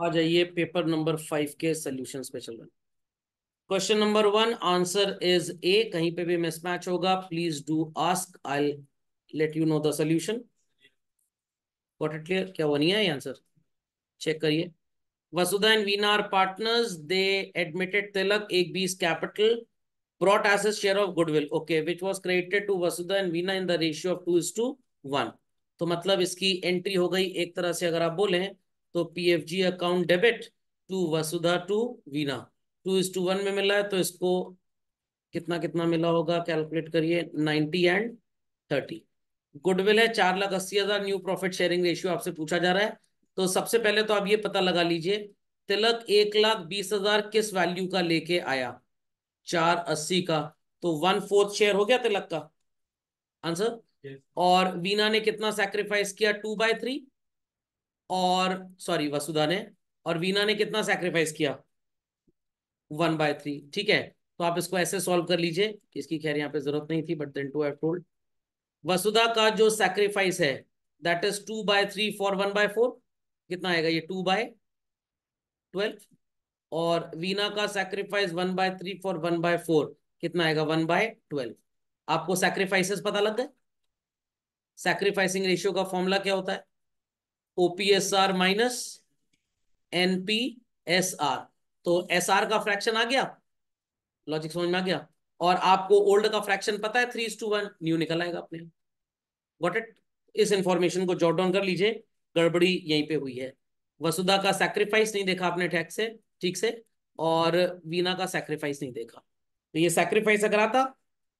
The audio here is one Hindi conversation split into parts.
आ जाइए पेपर नंबर फाइव के सोल्यूशन पे चल रहे question number one answer is A कहीं पे भी मिसमैच होगा please do ask I let you know the solution what it clear क्या वो नहीं है आंसर चेक करिए Vasudha and Veena are partners they admitted Tilak एक बीस capital brought as a share of goodwill okay which was credited to vasudha and veena in the ratio of 2 is to 1 तो मतलब इसकी एंट्री हो गई एक तरह से अगर आप बोले तो PFG account debit to Vasudha to Veena two is to one में मिला है तो इसको कितना कितना मिला होगा कैलकुलेट करिए नाइनटी एंड थर्टी गुडविल है चार लाख अस्सी हजार न्यू प्रॉफिट शेयरिंग रेशियो आपसे पूछा जा रहा है तो सबसे पहले तो आप ये पता लगा लीजिए तिलक एक लाख बीस हजार किस वैल्यू का लेके आया चार अस्सी का तो वन फोर्थ शेयर हो गया तिलक का आंसर yes. और वीना ने कितना सेक्रीफाइस किया टू बाय थ्री और सॉरी वसुधा ने और वीना ने कितना सेक्रीफाइस किया वन बाय थ्री ठीक है तो आप इसको ऐसे सॉल्व कर लीजिए इसकी खैर यहाँ पे जरूरत नहीं थी but then to have told Vasudha का जो सेक्रीफाइस है that is two by three for one by four कितना आएगा ये टू बाय ट्वेल्व और वीना का sacrifice one by three for one by four कितना आएगा वन बाय ट्वेल्व आपको सेक्रीफाइसेस पता लग गए सेक्रीफाइसिंग रेशियो का फॉर्मूला क्या होता है ओपीएसआर माइनस एनपीएसआर तो एसआर का फ्रैक्शन आ गया लॉजिक समझ में आ गया और आपको ओल्ड का फ्रैक्शन पता है थ्री टू वन न्यू निकल आएगा अपने वॉट इट इस इंफॉर्मेशन को जॉट डाउन कर लीजिए गड़बड़ी यहीं पे हुई है वसुधा का सैक्रिफाइस नहीं देखा आपने टैक्स से ठीक से और वीना का सैक्रिफाइस नहीं देखा तो ये सैक्रिफाइस अगर आता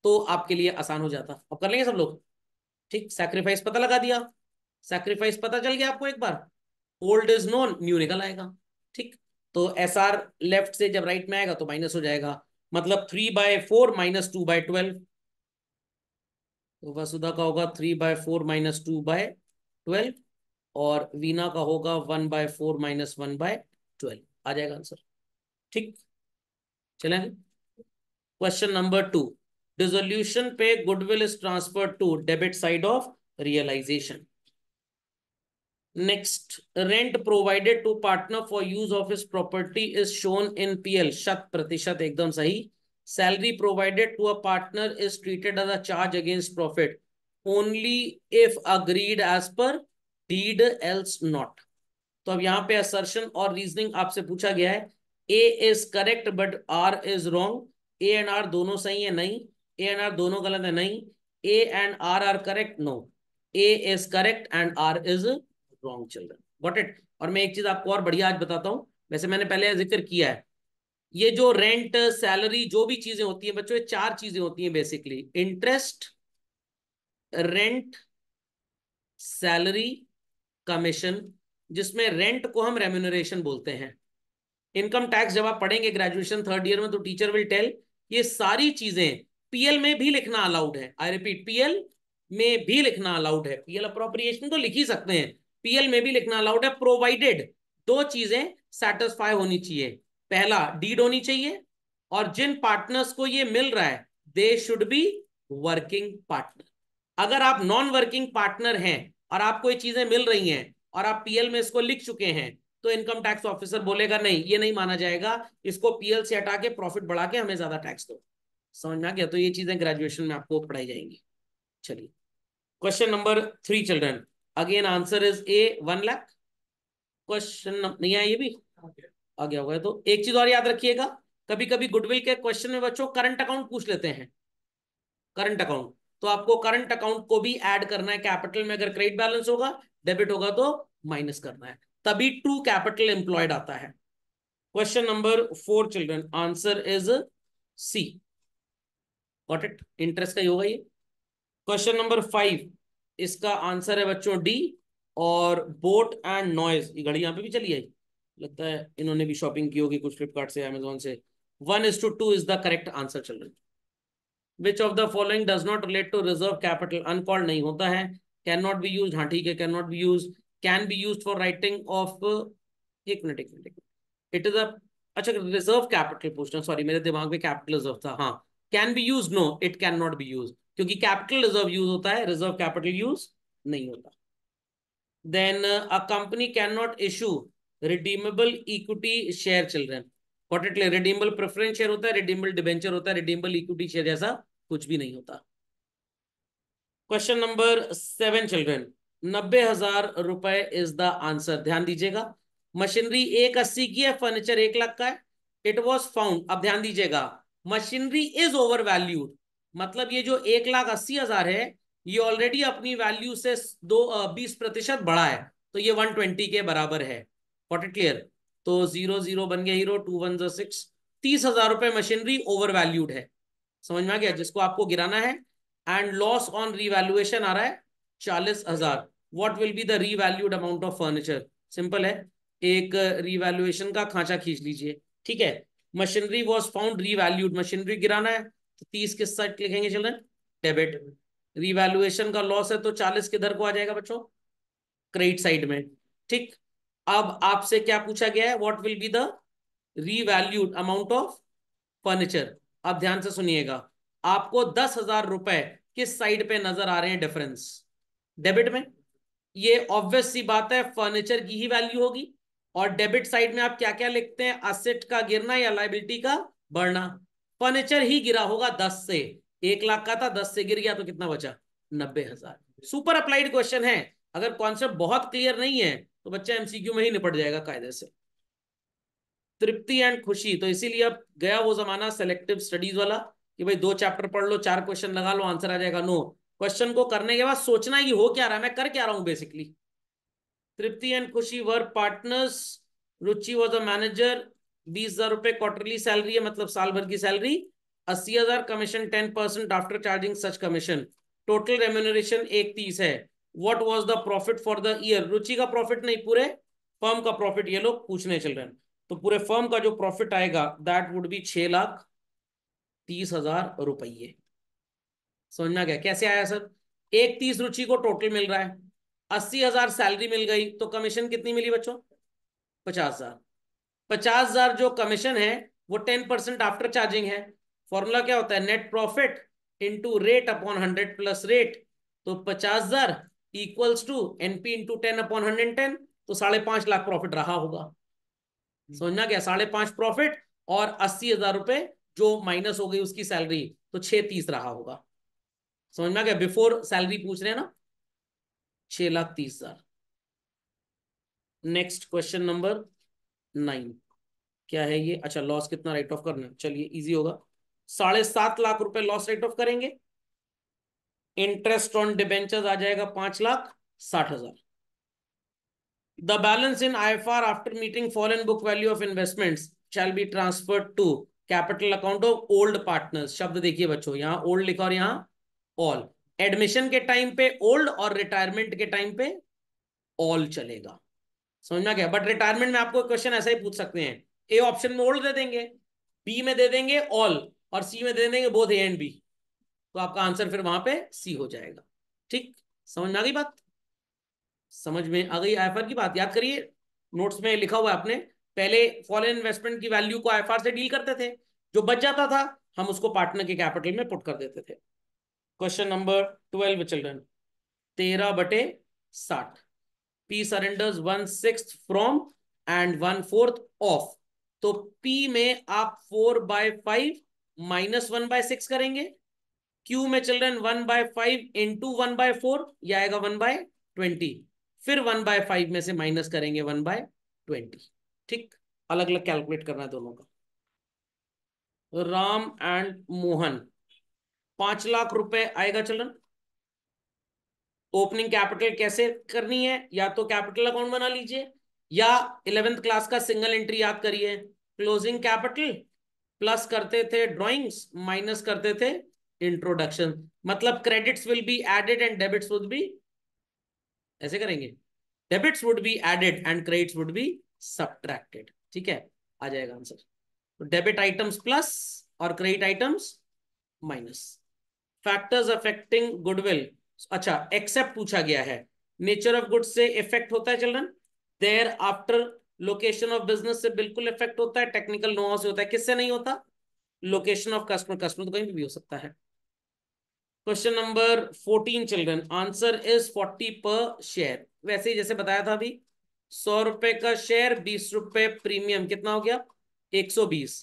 तो आपके लिए आसान हो जाता अब कर लेंगे सब लोग ठीक सैक्रिफाइस पता लगा दिया सैक्रिफाइस पता चल गया आपको एक बार ओल्ड इज नोन न्यू निकल आएगा ठीक तो एस आर लेफ्ट से जब राइट में आएगा तो माइनस हो जाएगा मतलब three by four minus two by twelve तो वसुधा का होगा three by four minus two by twelve और वीना का होगा one by four minus one by twelve आ जाएगा आंसर ठीक चले क्वेश्चन नंबर टू डिजोल्यूशन पे goodwill is transfer to debit side of realisation Next, rent provided to partner for use of his property is shown in PL. शत प्रतिशत एकदम सही. Salary provided to a partner is treated as a charge against profit only if agreed as per deed else not. तो अब यहाँ पे assertion और reasoning आपसे पूछा गया है. A is correct but R is wrong. A and R दोनों सही है नहीं. A and R दोनों गलत है नहीं. A and R are correct no. A is correct and R is wrong children what it और मैं एक चीज आपको और बढ़िया आज बताता हूँ वैसे मैंने पहले जिक्र किया है ये जो रेंट सैलरी जो भी चीजें होती है बच्चों ये चार चीजें होती हैं basically interest rent salary commission जिसमें रेंट को हम रेम्यूनरेशन बोलते हैं इनकम टैक्स जब आप पढ़ेंगे ग्रेजुएशन थर्ड ईयर में तो टीचर विल टेल ये सारी चीजें पीएल में भी लिखना अलाउड है आई रिपीट पीएल में भी लिखना अलाउड है पीएल अप्रोप्रिएशन तो लिख ही सकते हैं पीएल में भी लिखना अलाउड है प्रोवाइडेड दो चीजें सेटिस्फाई होनी चाहिए पहला डीड होनी चाहिए और जिन पार्टनर्स को ये मिल रहा है they should be working partner अगर आप नॉन वर्किंग पार्टनर हैं और आपको ये चीजें मिल रही हैं और आप पीएल में इसको लिख चुके हैं तो इनकम टैक्स ऑफिसर बोलेगा नहीं ये नहीं माना जाएगा इसको पीएल से हटा के प्रॉफिट बढ़ा के हमें ज्यादा टैक्स दो समझ में आ गया तो ये चीजें ग्रेजुएशन में आपको पढ़ाई जाएंगी चलिए question number three children again answer is a one lakh question नहीं आया ये भी आ गया होगा तो एक चीज और याद रखिएगा कभी कभी गुडविल के क्वेश्चन में बच्चों करंट अकाउंट पूछ लेते हैं करंट अकाउंट तो आपको करंट अकाउंट को भी ऐड करना है कैपिटल में अगर क्रेडिट बैलेंस होगा डेबिट होगा तो माइनस करना है तभी ट्रू कैपिटल एम्प्लॉयड आता है question number four children answer is C what it interest का ही होगा ये क्वेश्चन नंबर फाइव इसका आंसर है बच्चों डी और बोट एंड नॉइज ये घड़ी यहाँ पे भी चली आई लगता है इन्होंने भी शॉपिंग की होगी कुछ फ्लिपकार्ट से अमेजोन से one is two two is the correct answer चल which of the following does not relate to reserve capital uncalled नहीं होता है कैन नॉट बी यूज हाँ ठीक है can not be use can be use for writing off एक मिनट एक मिनट इट इज अ अच्छा रिजर्व कैपिटल पूछना सॉरी मेरे दिमाग में कैपिटल रिजर्व था हाँ can be use no it can not be use क्योंकि कैपिटल रिजर्व यूज होता है रिजर्व कैपिटल यूज नहीं होता then a company can not issue redeemable equity share children what it redeemable preference share होता है रिडीमेबल डिबेंचर होता है रिडीमेबल इक्विटी शेयर जैसा कुछ भी नहीं होता क्वेश्चन नंबर सेवन चिल्ड्रेन नब्बे हजार रुपए इज द आंसर ध्यान दीजिएगा मशीनरी एक अस्सी की है फर्नीचर एक लाख का है इट वॉज फाउंड अब ध्यान दीजिएगा मशीनरी इज ओवर वैल्यूड मतलब ये जो एक लाख अस्सी हजार है ये ऑलरेडी अपनी वैल्यू से दो बीस प्रतिशत बढ़ा है तो ये वन ट्वेंटी के बराबर है वॉट इट क्लियर तो जीरो जीरो बन गया हीरो टू वन जो सिक्स तीस हजार रुपए मशीनरी ओवर वैल्यूड है समझ में आ गया जिसको आपको गिराना है एंड लॉस ऑन रीवैल्यूएशन आ रहा है चालीस हजार what will be the revalued amount of furniture simple है एक रीवैल्यूएशन का खांचा खींच लीजिए ठीक है machinery was found revalued machinery गिराना है तो तीस किस साइड लिखेंगे चिल्ड्रन डेबिट रिवैल्युएशन का लॉस है तो चालीस किधर को आ जाएगा बच्चों क्रेडिट साइड में ठीक अब आपसे क्या पूछा गया है what will be the revalued amount of furniture अब ध्यान से सुनिएगा आपको दस हजार रुपए किस साइड पे नजर आ रहे हैं डिफरेंस डेबिट में ये ऑब्वियस सी बात है फर्नीचर की ही वैल्यू होगी और डेबिट साइड में आप क्या क्या लिखते हैं असेट का गिरना या लाइबिलिटी का बढ़ना फर्नीचर ही गिरा होगा दस से एक लाख का था दस से गिर गया तो कितना बचा नब्बे हजार सुपर अप्लाइड क्वेश्चन है अगर कॉन्सेप्ट बहुत क्लियर नहीं है तो बच्चा एमसीक्यू में ही निपट जाएगा कायदे से तृप्ति एंड खुशी तो इसीलिए अब गया वो जमाना सेलेक्टिव स्टडीज वाला कि भाई दो चैप्टर पढ़ लो चार क्वेश्चन लगा लो आंसर आ जाएगा नो क्वेश्चन को करने के बाद सोचना है कि हो क्या रहा है मैं कर क्या रहा हूं basically Tripti and Khushi were partners Ruchi was a manager बीस हजार रुपए क्वार्टरली सैलरी है मतलब साल भर की सैलरी अस्सी हजार commission ten percent after charging such commission total remuneration एक तीस है what was the profit for the year Ruchi का प्रॉफिट नहीं पूरे फर्म का प्रॉफिट ये लोग पूछने चल रहे हैं तो पूरे फर्म का जो प्रॉफिट आएगा दैट वुड बी छह लाख तीस हजार रुपये समझना क्या कैसे आया सर एक तीस रुचि को टोटल मिल रहा है अस्सी हजार सैलरी मिल गई तो कमीशन कितनी मिली बच्चों पचास हजार पचास हजार जो कमीशन है वो टेन परसेंट आफ्टर चार्जिंग है फॉर्मूला क्या होता है net profit into rate upon hundred plus rate तो पचास हजार equals to NP into ten upon hundred ten तो साढ़े पांच लाख प्रॉफिट रहा होगा हम्म। समझना क्या साढ़े पांच प्रॉफिट और अस्सी हजार रुपए जो माइनस हो गई उसकी सैलरी तो छह तीस रहा होगा समझना क्या बिफोर सैलरी पूछ रहे हैं ना छह लाख तीस हजार नेक्स्ट क्वेश्चन नंबर नाइन क्या है ये अच्छा लॉस कितना राइट ऑफ करना चलिए इजी होगा साढ़े सात लाख रुपए लॉस राइट ऑफ करेंगे इंटरेस्ट ऑन डिबेंचर्स आ जाएगा पांच लाख साठ हजार in I in ifr after meeting fallen book value of investment shall be transfer to capital account of old partner शब्द देखिए बच्चों यहां ओल्ड लिखा और यहां ऑल एडमिशन के टाइम पे ओल्ड और रिटायरमेंट के टाइम पे ऑल चलेगा समझना क्या बट रिटायरमेंट में आपको क्वेश्चन ऐसा ही पूछ सकते हैं ए ऑप्शन में ओल्ड दे देंगे बी में दे देंगे ऑल और सी में दे देंगे बोथ ए एंड बी तो आपका आंसर फिर वहां पे सी हो जाएगा ठीक समझ में आ गई बात समझ में आ गई आई की बात याद करिए नोट्स में लिखा हुआ है आपने पहले फॉरेन इन्वेस्टमेंट की वैल्यू को आई से डील करते थे जो बच जाता था हम उसको पार्टनर के कैपिटल में पुट कर देते थे क्वेश्चन नंबर ट्वेल्व चिल्ड्रन तेरह बटे साठ P surrenders one sixth from and one fourth off. तो P में आप four by five minus one by six करेंगे Q में चल रहे हैं one by five into one by four या आएगा वन by ट्वेंटी फिर वन by फाइव में से minus करेंगे वन by ट्वेंटी ठीक अलग अलग कैलकुलेट करना है दोनों का राम एंड मोहन पांच लाख रुपए आएगा चलन ओपनिंग कैपिटल कैसे करनी है या तो कैपिटल अकाउंट बना लीजिए या इलेवेंथ क्लास का सिंगल एंट्री याद करिए क्लोजिंग कैपिटल प्लस करते थे ड्रॉइंग्स माइनस करते थे इंट्रोडक्शन मतलब credits will be added and debits would be ऐसे करेंगे debits would be added and credits would be subtracted ठीक है आ जाएगा आंसर तो डेबिट आइटम्स प्लस और credit items minus factors affecting goodwill अच्छा एक्सेप्ट पूछा गया है नेचर ऑफ गुड्स से इफेक्ट होता है children there after location of business से बिल्कुल इफेक्ट होता है टेक्निकल नो से होता है किससे नहीं होता लोकेशन ऑफ कस्टमर कस्टमर तो कहीं भी, भी हो सकता है question number fourteen children answer is forty per share वैसे ही जैसे बताया था अभी सौ रुपए का शेयर बीस रुपए प्रीमियम कितना हो गया एक सौ बीस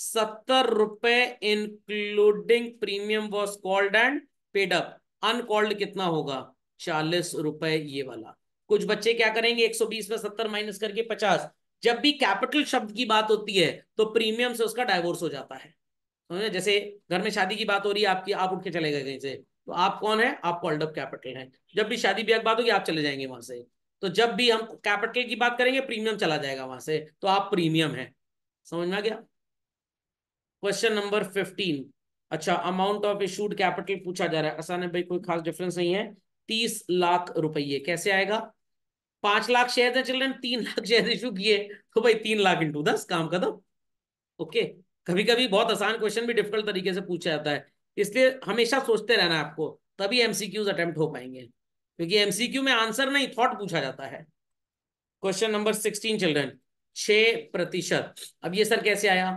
सत्तर रुपए including premium was called and paid up uncalled कितना होगा चालीस रुपए ये वाला कुछ बच्चे क्या करेंगे 120 में 70 माइनस करके 50 जब भी कैपिटल शब्द की बात होती है तो प्रीमियम से उसका डायवोर्स हो जाता है समझे जैसे घर में शादी की बात हो रही है आपकी आप उठ के चले गए कहीं से तो आप कौन है आप कॉल्ड अप कैपिटल है जब भी शादी ब्याह बात होगी आप चले जाएंगे वहां से तो जब भी हम कैपिटल की बात करेंगे प्रीमियम चला जाएगा वहां से तो आप प्रीमियम है समझ में आ गया क्वेश्चन नंबर फिफ्टीन अच्छा अमाउंट ऑफ इशूड कैपिटल पूछा जा रहा है आसान है भाई कोई खास डिफरेंस नहीं है तीस लाख रुपये कैसे आएगा पांच लाख शेयर है चिल्ड्रेन तीन लाख शेयर इशू किए तो भाई तीन लाख इंटू दस काम कर दो ओके कभी कभी बहुत आसान क्वेश्चन भी डिफिकल्ट तरीके से पूछा जाता है इसलिए हमेशा सोचते रहना आपको तभी एमसीक्यूज अटेम्प्ट हो पाएंगे क्योंकि एमसीक्यू में आंसर नहीं थॉट पूछा जाता है क्वेश्चन नंबर सिक्सटीन चिल्ड्रेन छ प्रतिशत अब ये सर कैसे आया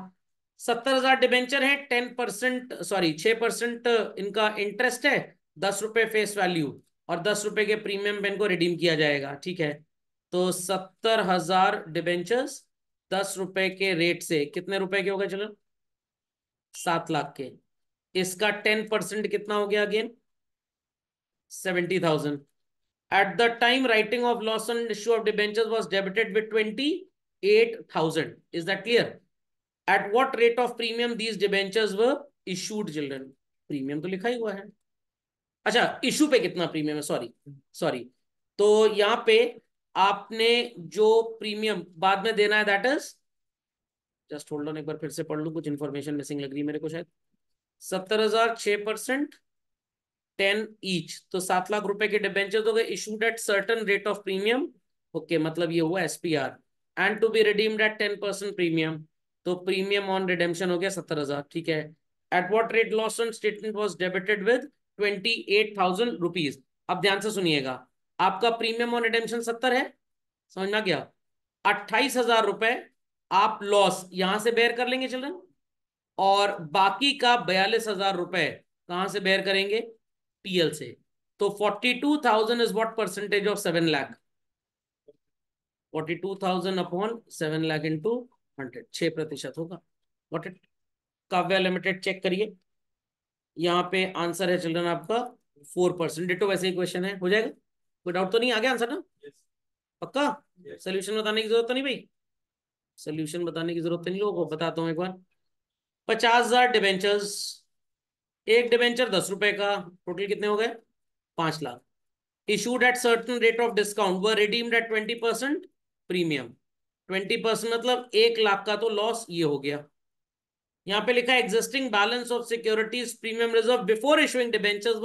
सत्तर हजार डिबेंचर है टेन परसेंट सॉरी छह परसेंट इनका इंटरेस्ट है दस रुपए फेस वैल्यू और दस रुपए के प्रीमियम पे इनको रिडीम किया जाएगा ठीक है तो सत्तर हजार डिबेंचर्स दस रुपए के रेट से कितने रुपए के हो गए चलो सात लाख के इसका टेन परसेंट कितना हो गया again seventy thousand at the time writing off loss and issue of debentures was debited with twenty eight thousand is that clear at what rate of premium these debentures were issued children premium तो लिखा ही हुआ है अच्छा इशू पे कितना प्रीमियम है सॉरी सॉरी तो यहाँ पे आपने जो प्रीमियम बाद में देना है that is just hold on एक बार फिर से पढ़ लू कुछ इन्फॉर्मेशन मिसिंग लग रही है मेरे को शायद सत्तर हजार छह परसेंट टेन ईच तो सात लाख रुपए के डिबेंचर हो गए issued at certain rate of premium okay मतलब ये हुआ SPR and to be redeemed at ten percent premium तो प्रीमियम ऑन रिडेम्शन हो गया सत्तर हजार ठीक है at what rate loss on statement was debited with twenty eight thousand rupees अब ध्यान से सुनिएगा आपका प्रीमियम ऑन रिडेम्शन सत्तर है समझना क्या अट्ठाईस हजार रुपए आप लॉस यहां से बेयर कर लेंगे चिल्ड्रन और बाकी का बयालीस हजार रुपए कहां से बेयर करेंगे पीएल से तो forty two thousand is what percentage of seven lakh forty two thousand upon seven lakh into hundred छह प्रतिशत होगा what it Kavya limited check करिए यहाँ पे आंसर है चिल्ड्रन आपका फोर परसेंट डिटो वैसे ही क्वेश्चन है हो जाएगा कोई डाउट तो नहीं आ गया आंसर ना yes. पक्का सोल्यूशन yes. बताने की जरूरत तो नहीं भाई सोल्यूशन बताने की जरूरत तो नहीं लोगों बताता हूँ एक बार पचास हजार डिवेंचर्स एक डिवेंचर दस रुपए का टोटल कितने हो गए पांच lakh issued at certain rate of discount were at twenty percent premium twenty percent मतलब एक लाख का तो लॉस ये हो गया यहाँ पे लिखा existing balance of securities premium reserve before issuing debentures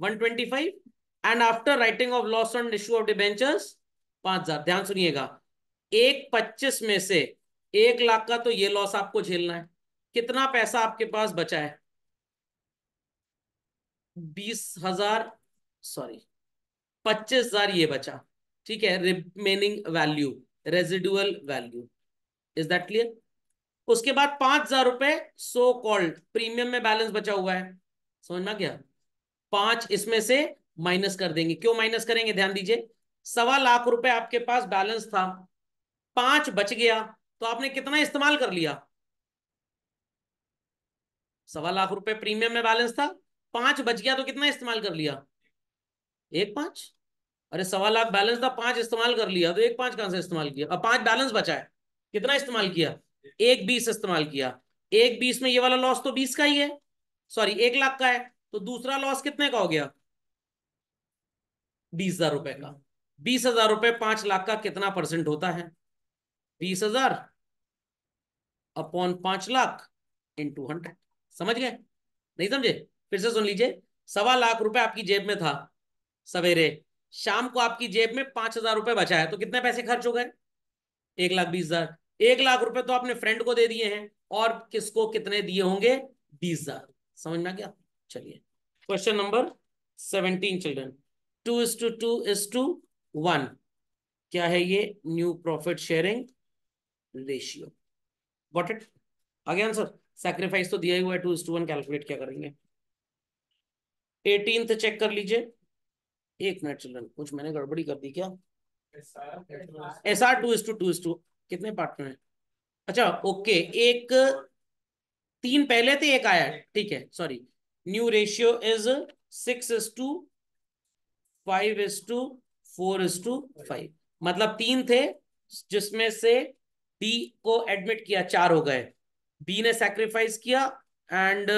one twenty five and after writing off loss on issue of debentures पांच हजार ध्यान सुनिएगा एक पच्चीस में से एक लाख का तो ये लॉस आपको झेलना है कितना पैसा आपके पास बचा है बीस हजार सॉरी पच्चीस हजार ये बचा ठीक है remaining value residual value is that clear उसके बाद पांच हजार रुपए सो कॉल्ड प्रीमियम में बैलेंस बचा हुआ है समझ में गया पांच इसमें से माइनस कर देंगे क्यों माइनस करेंगे ध्यान दीजिए सवा लाख रुपए आपके पास बैलेंस था पांच बच गया तो आपने कितना इस्तेमाल कर लिया सवा लाख रुपए प्रीमियम में बैलेंस था पांच बच गया तो कितना इस्तेमाल कर लिया एक पांच अरे सवा लाख बैलेंस था पांच इस्तेमाल कर लिया तो एक पांच कहां से इस्तेमाल किया अब पांच बैलेंस बचा है कितना इस्तेमाल किया एक बीस इस्तेमाल किया एक बीस में ये वाला लॉस तो बीस का ही है सॉरी एक लाख का है तो दूसरा लॉस कितने का हो गया बीस हजार रुपए का बीस हजार रुपए पांच लाख का कितना परसेंट होता है बीस हजार अपॉन पांच लाख इन टू हंड्रेड समझ गए नहीं समझे फिर से सुन लीजिए सवा लाख रुपए आपकी जेब में था सवेरे शाम को आपकी जेब में पांच हजार रुपए बचा है तो कितने पैसे खर्च हो गए एक लाख बीस हजार एक लाख रुपए तो आपने फ्रेंड को दे दिए हैं और किसको कितने दिए होंगे बीस हजार समझ में आ गया चलिए question number seventeen children two is two two is to one क्या है ये new profit sharing ratio what it आगे आंसर सेक्रीफाइस तो दिया ही हुआ है two is to one calculate क्या करेंगे एटीन चेक कर लीजिए एक मिनट चिल्ड्रन कुछ मैंने गड़बड़ी कर दी क्या S R two is two two is two कितने पार्टनर है अच्छा ओके एक तीन पहले थे एक आया ठीक है sorry new ratio is six is two five is two four is two five मतलब तीन थे जिसमें से बी को एडमिट किया चार हो गए बी ने सेक्रीफाइस किया and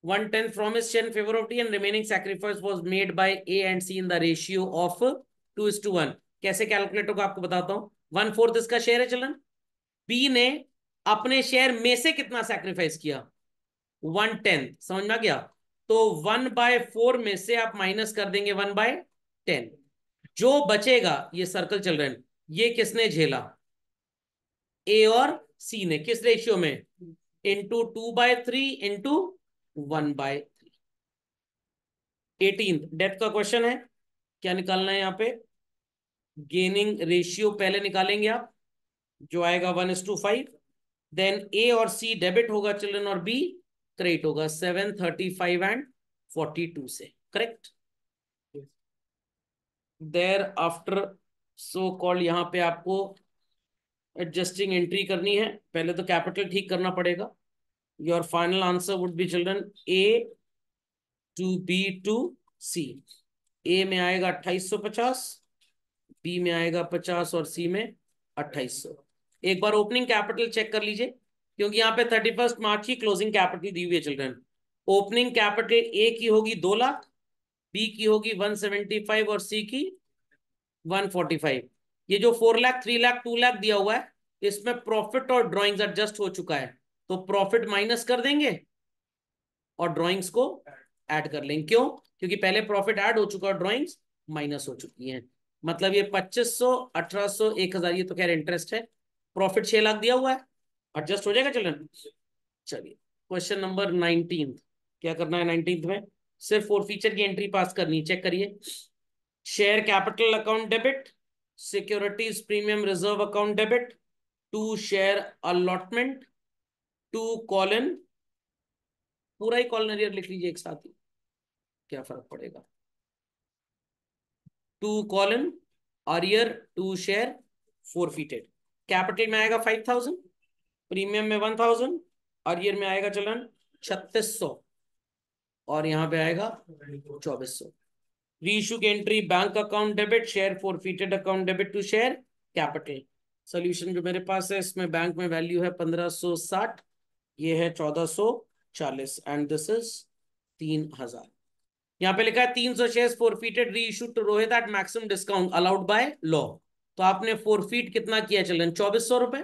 one tenth from his share in favor of T and remaining sacrifice was made by A and C in the ratio of two is to one कैसे कैलकुलेट होगा आपको बताता हूँ वन फोर्थ इसका शेयर है चलन बी ने अपने शेयर में से कितना सैक्रिफाइस किया वन टेंथ समझ में गया तो वन बाय फोर में से आप माइनस कर देंगे वन बाय टेन जो बचेगा ये सर्कल चल रहे हैं ये किसने झेला ए और सी ने किस रेशियो में into two by three into one by three eighteen date का क्वेश्चन है क्या निकालना है यहां पे गेनिंग रेशियो पहले निकालेंगे आप जो आएगा one is two five then A और सी डेबिट होगा चिल्ड्रन और बी क्रेडिट होगा seven thirty five and forty two से correct there after so called यहां पे आपको एडजस्टिंग एंट्री करनी है पहले तो कैपिटल ठीक करना पड़ेगा your final answer would be children A to B to C. A में आएगा पचास B में आएगा 50 और सी में अट्ठाईस सौ एक बार ओपनिंग कैपिटल चेक कर लीजिए क्योंकि यहाँ पे थर्टी फर्स्ट मार्च की क्लोजिंग कैपिटल दी हुई है चिल्ड्रन ओपनिंग कैपिटल ए की होगी दो लाख बी की होगी वन सेवेंटी फाइव और सी की वन फोर्टी फाइव ये जो four lakh three lakh two lakh दिया हुआ है इसमें प्रॉफिट और ड्रॉइंग्स एडजस्ट हो चुका है तो प्रॉफिट माइनस कर देंगे और ड्रॉइंग्स को ऐड कर लेंगे क्यों क्योंकि पहले प्रॉफिट ऐड हो चुका और ड्रॉइंग्स माइनस हो चुकी है मतलब ये 2500 1800 1000 ये तो खैर इंटरेस्ट है प्रॉफिट छह लाख दिया हुआ है एडजस्ट हो जाएगा चलन चलिए क्वेश्चन नंबर नाइनटीन क्या करना है नाइनटीन में सिर्फ फोर फीचर की एंट्री पास करनी चेक करिए share capital account debit securities premium reserve account debit to share allotment to calls in पूरा ही कॉलन कॉलनरियर लिख लीजिए एक साथ ही क्या फर्क पड़ेगा to calls in arrear to share forfeited capital में आएगा फाइव थाउजेंड प्रीमियम में वन थाउजेंड अरियर में आएगा चलन छत्तीस सौ और यहां पे आएगा चौबीस सौ रीशू की entry bank account debit share forfeited account debit to share capital solution जो मेरे पास है इसमें बैंक में वैल्यू है पंद्रह सौ साठ ये है चौदह सो चालीस एंड दिस इज तीन हजार यहाँ पे लिखा है तीन सौ share forfeited reissue to Rohit at maximum discount allowed by law तो आपने फोर फीट कितना किया चलन चौबीस सौ रुपए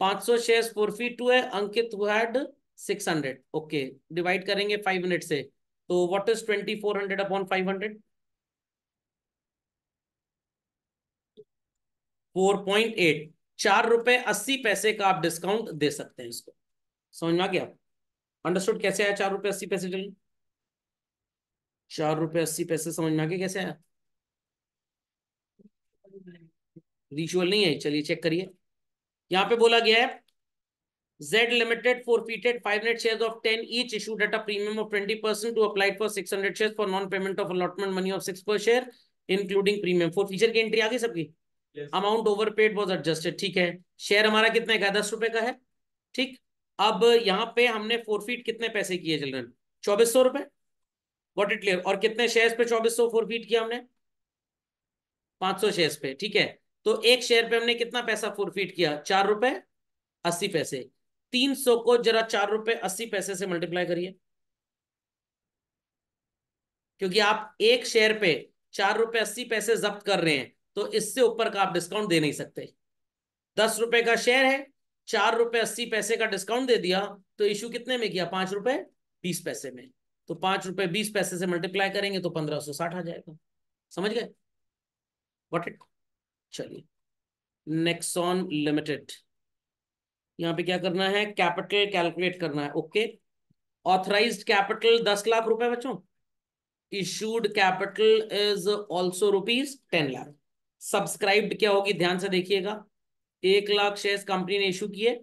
पांच सौ शेयर टू है Ankit had six hundred okay divide करेंगे फाइव हंड्रेड से तो what is twenty four hundred upon five hundred four point eight चार रुपए अस्सी पैसे का आप डिस्काउंट दे सकते हैं इसको समझ में आ गया अंडरस्टूड कैसे आया चार रुपए अस्सी पैसे चलिए चार रुपए अस्सी पैसे समझ में आ गया कैसे आया रिचुअल नहीं है चलिए चेक करिए यहाँ पे बोला गया है Z Limited forfeited 500 shares of 10 each issued at a premium of 20% to applied for 600 shares for non-payment of allotment money of 6 per share, including premium. For feature की entry आ गई सबकी amount over paid was adjusted ठीक है शेयर हमारा कितने का दस रुपए का है ठीक अब यहाँ पे हमने फोर फीट कितने पैसे किए चिल्ड्रन चौबीस सौ रुपए वॉट इट क्लियर और कितने शेयर्स पे चौबीस सौ फीट किया हमने पांच सौ शेयर पे ठीक है तो एक शेयर पे हमने कितना पैसा फोरफीट किया चार रुपए अस्सी पैसे तीन सौ को जरा चार रुपए अस्सी पैसे से मल्टीप्लाई करिए क्योंकि आप एक शेयर पे चार रुपए अस्सी पैसे जब्त कर रहे हैं तो इससे ऊपर का आप डिस्काउंट दे नहीं सकते दस रुपए का शेयर है चार रुपए अस्सी पैसे का डिस्काउंट दे दिया तो इशू कितने में किया पांच रुपए बीस पैसे में तो पांच रुपए बीस पैसे से मल्टीप्लाई करेंगे तो पंद्रह सौ साठ आ जाएगा समझ गए वॉट इट चलिए नेक्सॉन लिमिटेड यहाँ पे क्या करना है कैपिटल कैलकुलेट करना है ओके ऑथराइज कैपिटल दस लाख रुपए बच्चों issued capital is also rupees ten lakh subscribed क्या होगी ध्यान से देखिएगा एक लाख शेयर्स कंपनी ने इश्यू किए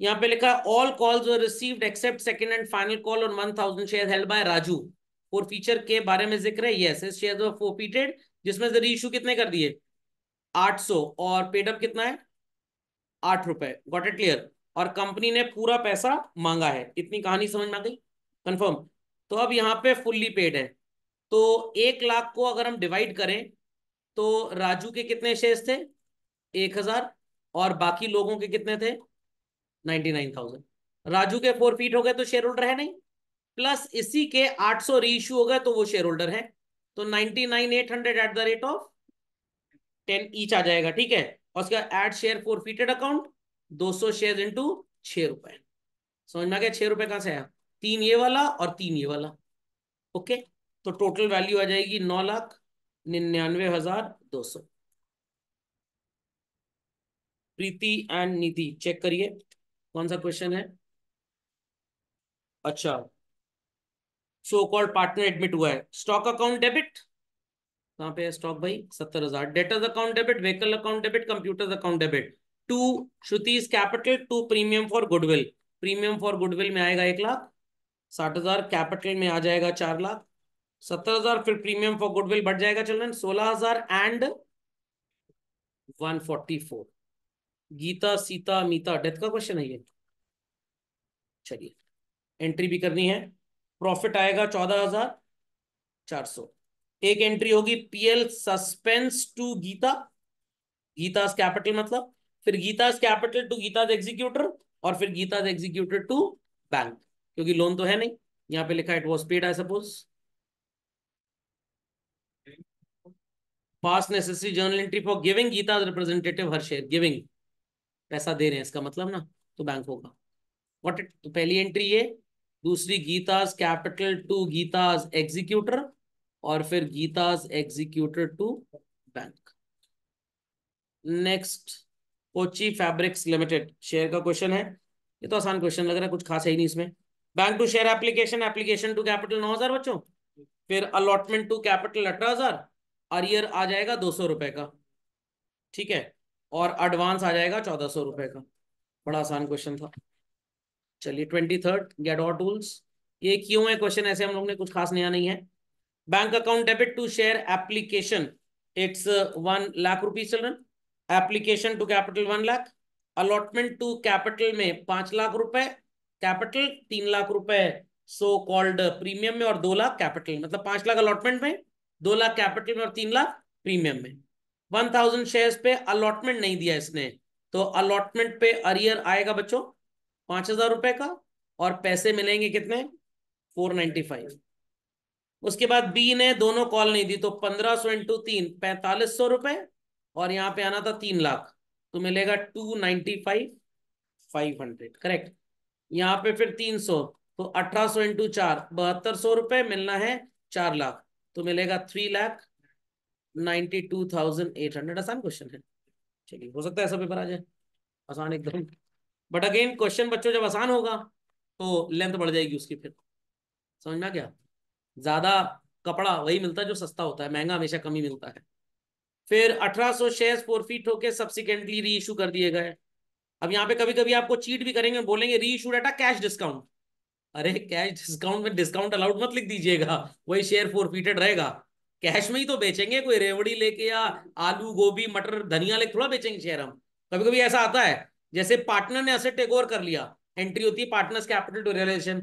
यहाँ पे लिखा all calls were received except second and final call on thousand share held by Raju forfeiture के बारे में जिक्र है यस इस शेयर फोरफीटेड जिसमें से रीइशू कितने कर दिए 800 और पेडअप कितना है आठ रुपए गॉट इट क्लियर और कंपनी ने पूरा पैसा मांगा है इतनी कहानी समझ में आ गई कंफर्म तो अब यहाँ पे फुल्ली पेड है तो एक लाख को अगर हम डिवाइड करें तो राजू के कितने शेयर्स थे एक हजार और बाकी लोगों के कितने थे नाइनटी नाइन थाउजेंड राजू के फोर फीट हो गए तो शेयर होल्डर है नहीं प्लस इसी के आठ सौ री इश्यू हो गए तो वो शेयर होल्डर है तो ninety nine eight hundred at the rate of ten each आ जाएगा ठीक है और उसके बाद add share forfeited account दो सौ शेयर इंटू छ रुपए समझ में आ गया छह रुपए कहां से आया तीन ये वाला और तीन ये वाला ओके तो टोटल वैल्यू आ जाएगी नौ लाख निन्यानवे हजार दो सौ प्रीति एंड निधि चेक करिए कौन सा क्वेश्चन है अच्छा सो कॉल्ड पार्टनर एडमिट हुआ है स्टॉक अकाउंट डेबिट कहां पे है स्टॉक भाई सत्तर हजार debtors account debit vehicle account debit computers account debit to Shruti's capital to premium for goodwill premium for goodwill में आएगा एक लाख साठ हजार कैपिटल में आ जाएगा चार लाख सत्तर हजार फिर प्रीमियम फॉर गुडविल बढ़ जाएगा चिल्ड्रन सोलह हजार and one forty four Geeta Sita Meeta death का क्वेश्चन है ये चलिए एंट्री भी करनी है प्रॉफिट आएगा चौदह हजार चार सौ एक एंट्री होगी PL suspense to Geeta Geeta capital मतलब फिर Geeta capital to Geeta executor और फिर गीता एग्जीक्यूटर टू बैंक क्योंकि लोन तो है नहीं यहाँ पे लिखा it was paid I suppose pass necessary journal entry for giving Geeta representative her share giving पैसा दे रहे हैं इसका मतलब ना तो बैंक होगा वॉट इट तो पहली एंट्री ये दूसरी Geeta's capital to Geeta's executor और फिर Geeta's executor to bank next Kochi fabrics limited share का क्वेश्चन है ये तो आसान क्वेश्चन लग रहा है कुछ खास है ही नहीं इसमें bank to share application application to capital नौ हजार बच्चों फिर अलॉटमेंट टू कैपिटल अठारह हजार अरियर आ जाएगा दो सौ रुपए का ठीक है और एडवांस आ जाएगा चौदह सौ रुपए का बड़ा आसान क्वेश्चन था चलिए ट्वेंटी थर्ड गेट और टूल्स ये क्यों है क्वेश्चन ऐसे हम लोग ने कुछ खास नया नहीं है bank account debit to share application it's one lakh rupees children application to capital one lakh allotment to capital में पांच लाख रुपए कैपिटल तीन लाख रुपए सो कॉल्ड प्रीमियम में और दो लाख कैपिटल मतलब पांच लाख अलॉटमेंट में दो लाख कैपिटल में और तीन लाख प्रीमियम में वन थाउजेंड शेयर पे अलॉटमेंट नहीं दिया इसने तो अलॉटमेंट पे अरियर आएगा बच्चों पांच हजार रुपए का और पैसे मिलेंगे कितने फोर नाइनटी फाइव उसके बाद बी ने दोनों कॉल नहीं दी तो पंद्रह सौ इंटू तीन पैंतालीस सौ रुपए और यहाँ पे आना था तीन लाख तो मिलेगा two ninety five five hundred correct यहाँ पे फिर तीन सौ तो अठारह सौ इंटू चार बहत्तर सौ रुपए मिलना है चार लाख तो मिलेगा three lakh ninety two thousand eight hundred आसान क्वेश्चन है चलिए हो सकता है ऐसा पेपर आ जाए आसान एकदम बट अगेन क्वेश्चन बच्चों जब आसान होगा तो लेंथ बढ़ जाएगी उसकी फिर समझ में आ गया ज्यादा कपड़ा वही मिलता है जो सस्ता होता है महंगा हमेशा कमी मिलता है फिर 1800 शेयर्स फीट होके सब्सिक्वेंटली रीइशू कर दिए गए अब यहाँ पे कभी कभी आपको चीट भी करेंगे बोलेंगे री एट कैश डिस्काउंट अरे कैश डिस्काउंट में डिस्काउंट अलाउड मत लिख दीजिएगा वही शेयर फोरफीटेड रहेगा कैश में ही तो बेचेंगे कोई रेवड़ी लेके या आलू गोभी मटर धनिया लेके थोड़ा बेचेंगे शेयर हम कभी कभी ऐसा आता है जैसे पार्टनर ने असेट टेक ओवर कर लिया एंट्री होती है partner capital to realisation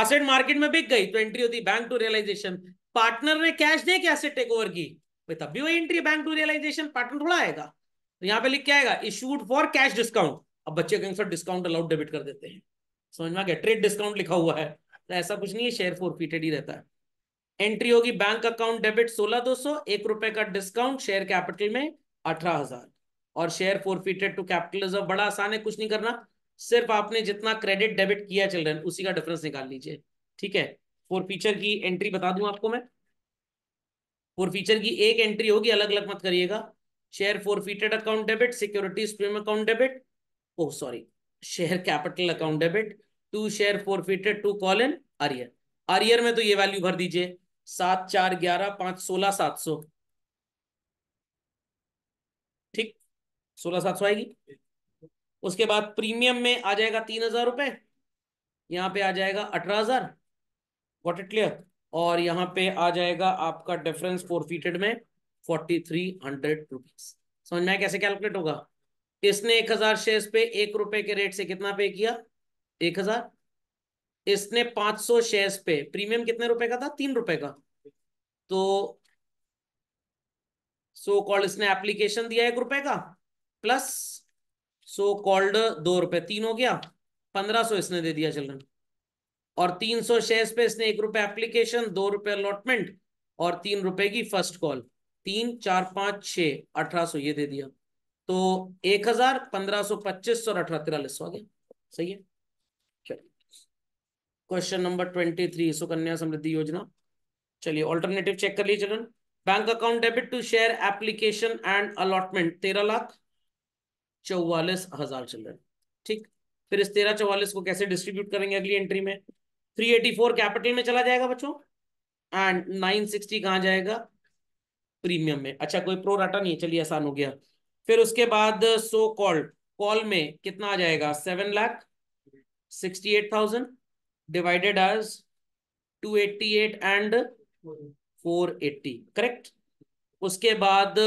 asset market में बिक गई तो एंट्री होती बैंक टू रियलाइजेशन पार्टनर ने कैश दे के असेट टेक ओवर की तब भी वही entry bank to realisation partner थोड़ा आएगा तो यहाँ पे लिख के आएगा इशूड फॉर कैश डिस्काउंट अब बच्चे कहेंगे डिस्काउंट अलाउड डेबिट कर देते हैं समझ में ट्रेड डिस्काउंट लिखा हुआ है तो ऐसा कुछ नहीं है शेयर फोरफीटेड ही रहता है एंट्री होगी बैंक अकाउंट डेबिट सोलह दो सौ एक रुपए का डिस्काउंट शेयर कैपिटल में अठारह हजार और शेयर फोरफीटेड टू कैपिटलिज्म बड़ा आसान है कुछ नहीं करना सिर्फ आपने जितना क्रेडिट डेबिट किया चिल्ड्रन उसी का डिफरेंस निकाल लीजिए ठीक है फोर फीचर की एंट्री बता दू आपको मैं फोर फीचर की एक एंट्री होगी अलग अलग मत करिएगा share forfeited account debit security account debit oh sorry share capital account debit to share forfeited to call in arrear arrear में तो ये वैल्यू भर दीजिए सात चार ग्यारह पांच सोलह सात सौ ठीक सोलह सात सौ आएगी उसके बाद प्रीमियम में आ जाएगा तीन हजार रुपए यहाँ पे आ जाएगा अठारह हजार वॉट इट क्लियर और यहाँ पे आ जाएगा आपका डिफरेंस फोरफीटेड में फोर्टी थ्री हंड्रेड रुपीज समझ में कैसे कैलकुलेट होगा इसने एक हजार शेयर पे एक रुपए के रेट से कितना पे किया एक हजार इसने पांच सौ शेयर पे प्रीमियम कितने रुपए का था तीन रुपए का तो सो so कॉल्ड इसने एप्लीकेशन दिया एक रुपए का प्लस सो कॉल्ड दो रुपए तीन हो गया पंद्रह सो इसने दे दिया चिल्ड्रन और तीन सौ शेयर पे इसने एक रुपए एप्लीकेशन दो रुपए अलॉटमेंट और तीन रुपए की फर्स्ट कॉल तीन चार पांच छ अठारह सो ये दे दिया तो एक हजार पंद्रह सौ पच्चीस और अठारह तिरालीस सौ आ गया सही है चलिए question number twenty three Sukanya Samriddhi Yojana चलिए ऑल्टरनेटिव चेक कर लीजिए चलन bank account debit to share application and allotment तेरह लाख चौवालीस हजार चल रहे ठीक फिर इस तेरह चौवालीस को कैसे डिस्ट्रीब्यूट करेंगे अगली एंट्री में थ्री एटी फोर कैपिटल में चला जाएगा बच्चों एंड नाइन सिक्सटी कहाँ जाएगा प्रीमियम में अच्छा कोई प्रोराटा नहीं है चलिए आसान हो गया फिर उसके बाद सो कॉल्ड कॉल में कितना आ जाएगा seven lakh sixty eight thousand divided as two eighty eight and four eighty correct उसके बाद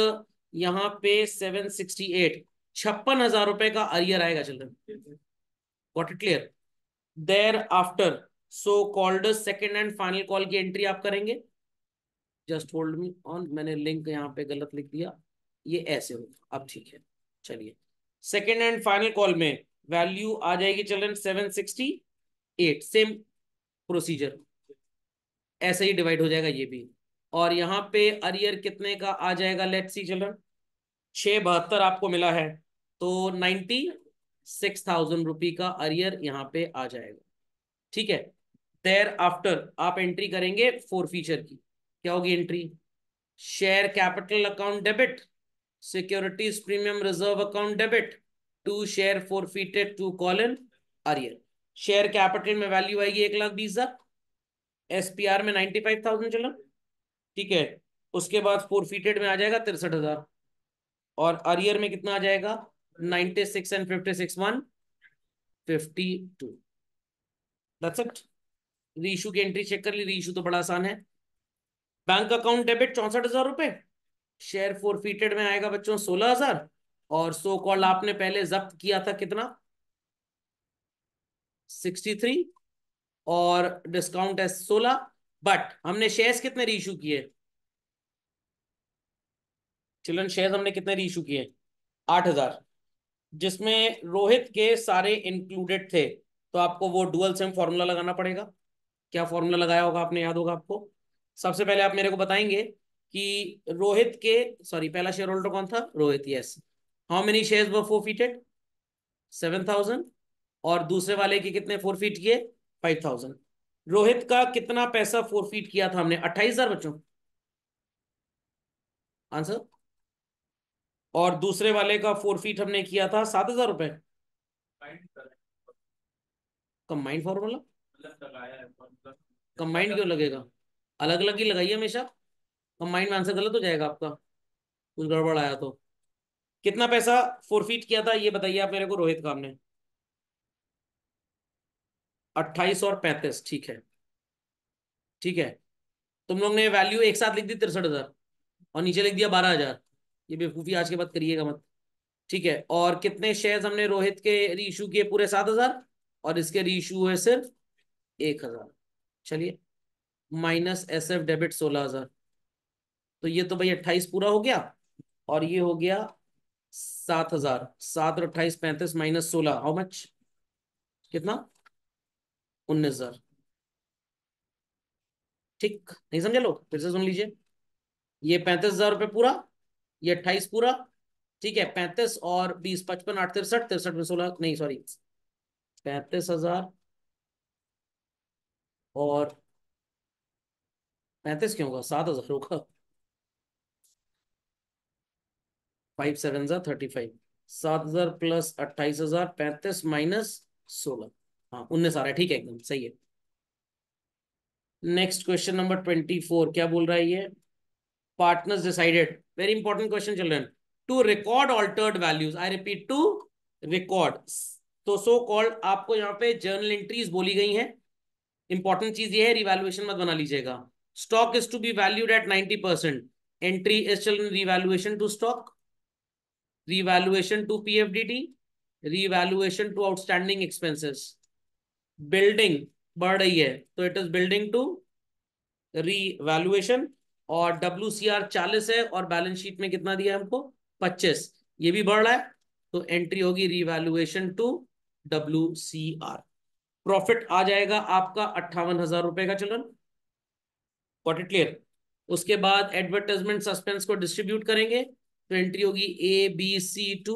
यहाँ पे सेवन सिक्सटी एट छप्पन हजार रुपए का अरियर आएगा children what it clear there after so called second and final call की एंट्री आप करेंगे जस्ट होल्ड मी ऑन मैंने लिंक यहाँ पे गलत लिख दिया ये ऐसे होगा अब ठीक है चलिए सेकेंड एंड फाइनल कॉल में वैल्यू आ जाएगी चलन seven sixty eight same procedure ऐसे ही डिवाइड हो जाएगा ये भी और यहाँ पे अरियर कितने का आ जाएगा लेट सी चिल्ड्रन छः बहत्तर आपको मिला है तो नाइन्टी सिक्स थाउजेंड रुपी का अरियर यहाँ पे आ जाएगा ठीक है देर आफ्टर आप एंट्री करेंगे फोर फीचर की क्या होगी entry share capital account debit securities premium reserve account debit to share forfeited to colin arrear share capital में value आएगी एक लाख बीस हजार एस पी आर में नाइन्टी फाइव थाउजेंड चला ठीक है उसके बाद फोरफीटेड में आ जाएगा तिरसठ हजार और अरियर में कितना आ जाएगा ninety six and fifty six one fifty two reissue की एंट्री चेक कर ली रीशू तो बड़ा आसान है बैंक अकाउंट डेबिट चौसठ हजार रुपए शेयर फोरफीटेड में आएगा बच्चों सोलह हजार और सो कॉल आपने पहले जब्त किया था कितना सिक्सटी थ्री और डिस्काउंट है सोलह बट हमने शेयर्स कितने रीशू किए चिल्ड्रन शेयर्स हमने कितने रीइू किए आठ हजार जिसमें रोहित के सारे इंक्लूडेड थे तो आपको वो डुअल सेम फॉर्मूला लगाना पड़ेगा क्या फॉर्मूला लगाया होगा आपने याद होगा आपको सबसे पहले आप मेरे को बताएंगे कि रोहित के सॉरी पहला शेयर होल्डर कौन था Rohit yes how many shares were forfeited seven thousand और दूसरे वाले के कितने फीट किए फाइव थाउजेंड रोहित का कितना पैसा फोर फीट किया था हमने अट्ठाईस हजार बच्चों आंसर और दूसरे वाले का फोर फीट हमने किया था सात हजार रुपए कंबाइंड फॉर्मूला कंबाइंड क्यों लगेगा अलग अलग ही लगाइए हमेशा कंबाइंड तो में आंसर गलत हो जाएगा आपका कुछ गड़बड़ आया तो कितना पैसा फोरफीट किया था ये बताइए आप मेरे को रोहित का हमने अट्ठाईस और पैंतीस ठीक है ठीक है तुम लोग ने वैल्यू एक साथ लिख दी तिरसठ हजार और नीचे लिख दिया बारह हजार ये बेवकूफी आज के बाद करिएगा मत ठीक है और कितने शेयर्स हमने रोहित के रीइशू किए पूरे सात हजार और इसके रीइशू है सिर्फ एक हजार चलिए माइनस एस एफ डेबिट सोलह हजार तो ये तो भाई अट्ठाईस पूरा हो गया और ये हो गया सात हजार सात और अट्ठाईस पैंतीस माइनस सोलह हाउ मच कितना उन्नीस हजार ठीक नहीं समझे लोग फिर से सुन लीजिए ये पैंतीस हजार रुपये पूरा ये अट्ठाईस पूरा ठीक है पैंतीस और बीस पचपन आठ तिरसठ तिरसठ में सोलह नहीं सॉरी पैंतीस हजार और पैंतीस क्यों होगा सात हजार होगा फाइव सेवन सा थर्टी फाइव सात हजार प्लस अट्ठाईस हजार पैंतीस माइनस सोलह हाँ उन्नीस आ रहा है ठीक है एकदम सही है next question number twenty four क्या बोल रहा है ये partners decided very important question children to record altered values I repeat to record तो सो so कॉल्ड आपको यहाँ पे जर्नल एंट्रीज बोली गई हैं इंपॉर्टेंट चीज ये है रिवैल्यूएशन मत बना लीजिएगा stock is to be valued at ninety percent entry is children revaluation to stock revaluation to PFDT, revaluation to outstanding expenses. Building बढ़ रही है तो it is building to revaluation और डब्ल्यू सी आर चालीस है और बैलेंस शीट में कितना दिया हमको पच्चीस ये भी बढ़ रहा है तो एंट्री होगी revaluation to W C R profit आ जाएगा आपका अट्ठावन हजार रुपए का चलन वॉट इट क्लियर उसके बाद एडवर्टाइजमेंट सस्पेंस को डिस्ट्रीब्यूट करेंगे तो एंट्री होगी A B C to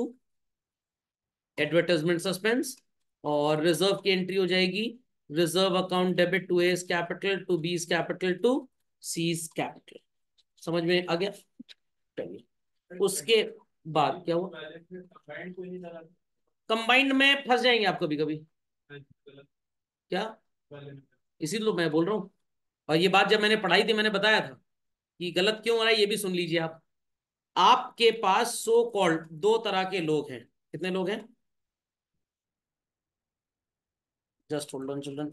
advertisement suspense और रिजर्व की एंट्री हो जाएगी reserve account debit to A's capital to B's capital to C's capital समझ में आ गया चलिए उसके बाद क्या हुआ कंबाइंड में फंस जाएंगे आप कभी कभी क्या इसीलिए तो मैं बोल रहा हूँ और ये बात जब मैंने पढ़ाई थी मैंने बताया था कि गलत क्यों हो रहा है ये भी सुन लीजिए आप आपके पास सो कॉल्ड दो तरह के लोग हैं कितने लोग हैं जस्ट होल्ड ऑन चिल्ड्रन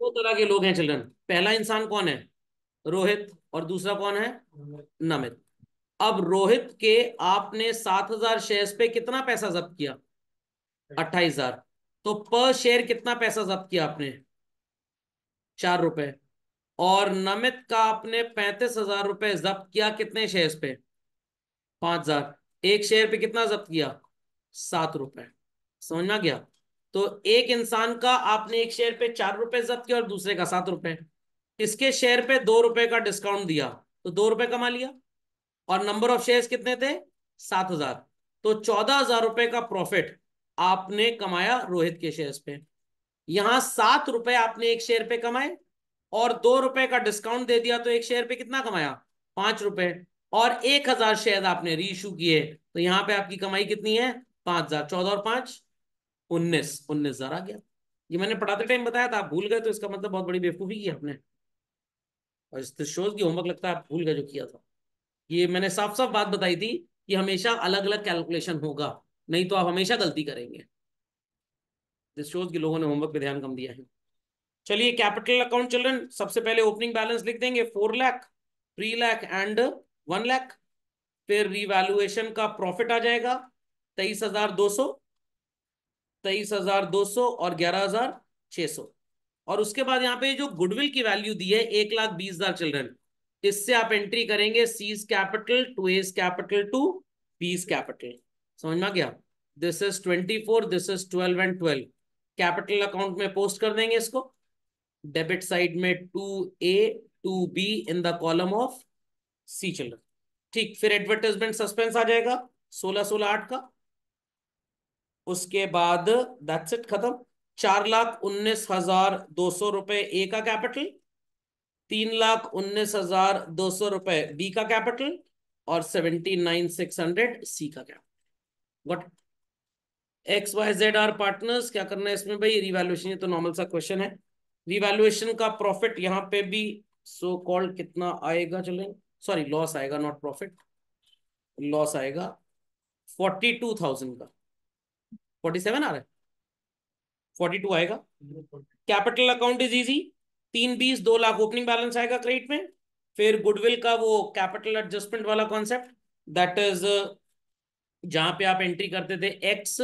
दो तरह के लोग हैं चिल्ड्रन पहला इंसान कौन है रोहित और दूसरा कौन है नमित अब रोहित के आपने सात हजार शेयर्स पे कितना पैसा जब्त किया अट्ठाईस हजार तो पर शेयर कितना पैसा जब्त किया आपने चार रुपए और नमित का आपने पैंतीस हजार रुपए जब्त किया कितने शेयर्स पे पांच हजार एक शेयर पे कितना जब्त किया सात रुपए समझना गया तो एक इंसान का आपने एक शेयर पे चार रुपए जब्त किया और दूसरे का सात रुपए इसके शेयर पे दो रुपए का डिस्काउंट दिया तो दो रुपए कमा लिया और नंबर ऑफ शेयर्स कितने थे सात हजार तो चौदह हजार रुपए का प्रॉफिट आपने कमाया रोहित के शेयर्स पे यहां सात रुपए आपने एक शेयर पे कमाए और दो रुपए का डिस्काउंट दे दिया तो एक शेयर पे कितना कमाया पांच रुपए और एक हजार शेयर आपने रीइू किए तो यहां पे आपकी कमाई कितनी है पांच हजार चौदह और पांच उन्नीस उन्नीस हजार आ गया ये मैंने पढ़ाते टाइम बताया था आप भूल गए तो इसका मतलब बहुत बड़ी बेवकूफी की आपने और इस शोज की होमवर्क लगता है आप भूल गए जो किया था ये मैंने साफ साफ बात बताई थी कि हमेशा अलग अलग कैलकुलेशन होगा नहीं तो आप हमेशा गलती करेंगे दिस शोज कि लोगों ने होमवर्क पे ध्यान कम दिया है चलिए कैपिटल अकाउंट चिल्ड्रन सबसे पहले ओपनिंग बैलेंस लिख देंगे four lakh three lakh and one lakh फिर रिवैल्युएशन का प्रॉफिट आ जाएगा तेईस हजार दो सौ तेईस हजार दो सौ और ग्यारह हजार छह सौ और उसके बाद यहाँ पे जो गुडविल की वैल्यू दी है एक लाख बीस हजार चिल्ड्रन इससे आप एंट्री करेंगे C's capital to A's capital to B's capital समझ में गया this is twenty four this is twelve and twelve capital account में पोस्ट कर देंगे इसको डेबिट साइड में to A to B in the column of C children ठीक फिर एडवर्टाइजमेंट सस्पेंस आ जाएगा सोलह सोलह आठ का उसके बाद दैट्स इट खत्म चार लाख उन्नीस हजार दो सौ रुपए ए का कैपिटल तीन लाख उन्नीस हजार दो सौ रुपए बी का कैपिटल और seventy nine six hundred C का capital what X Y Z are partners क्या करना है इसमें भाई रिवैल्यूएशन ये तो नॉर्मल सा क्वेश्चन है रिवैल्यूएशन का प्रॉफिट यहाँ पे भी सो so कॉल्ड कितना आएगा चले सॉरी लॉस आएगा नॉट प्रॉफिट लॉस आएगा फोर्टी टू थाउजेंड का फोर्टी सेवन आ रहा है फोर्टी टू आएगा कैपिटल अकाउंट इज इजी तीन बीस दो लाख ओपनिंग बैलेंस आएगा क्रेडिट में फिर गुडविल का वो कैपिटल एडजस्टमेंट वाला कॉन्सेप्ट दैट इज जहां पे आप एंट्री करते थे एक्स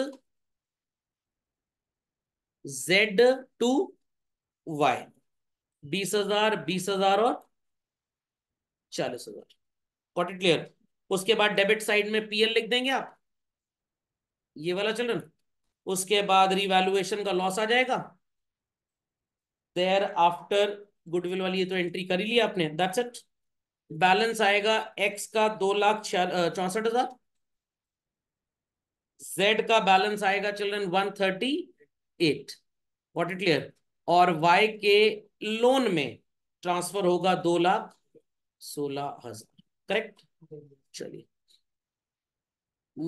जेड टू वाई बीस हजार बीस हजार और चालीस हजार कॉट इट क्लियर उसके बाद डेबिट साइड में पीएल लिख देंगे आप ये वाला चिल्ड्रन उसके बाद रिवैल्युएशन का लॉस आ जाएगा देयर आफ्टर गुडविल वाली ये तो एंट्री कर ही लिया आपने दैट्स इट बैलेंस आएगा एक्स का दो लाख चौसठ हजार z का बैलेंस आएगा चिल्ड्रन 138 वॉट इट क्लियर और y के लोन में ट्रांसफर होगा दो लाख सोलह हजार करेक्ट चलिए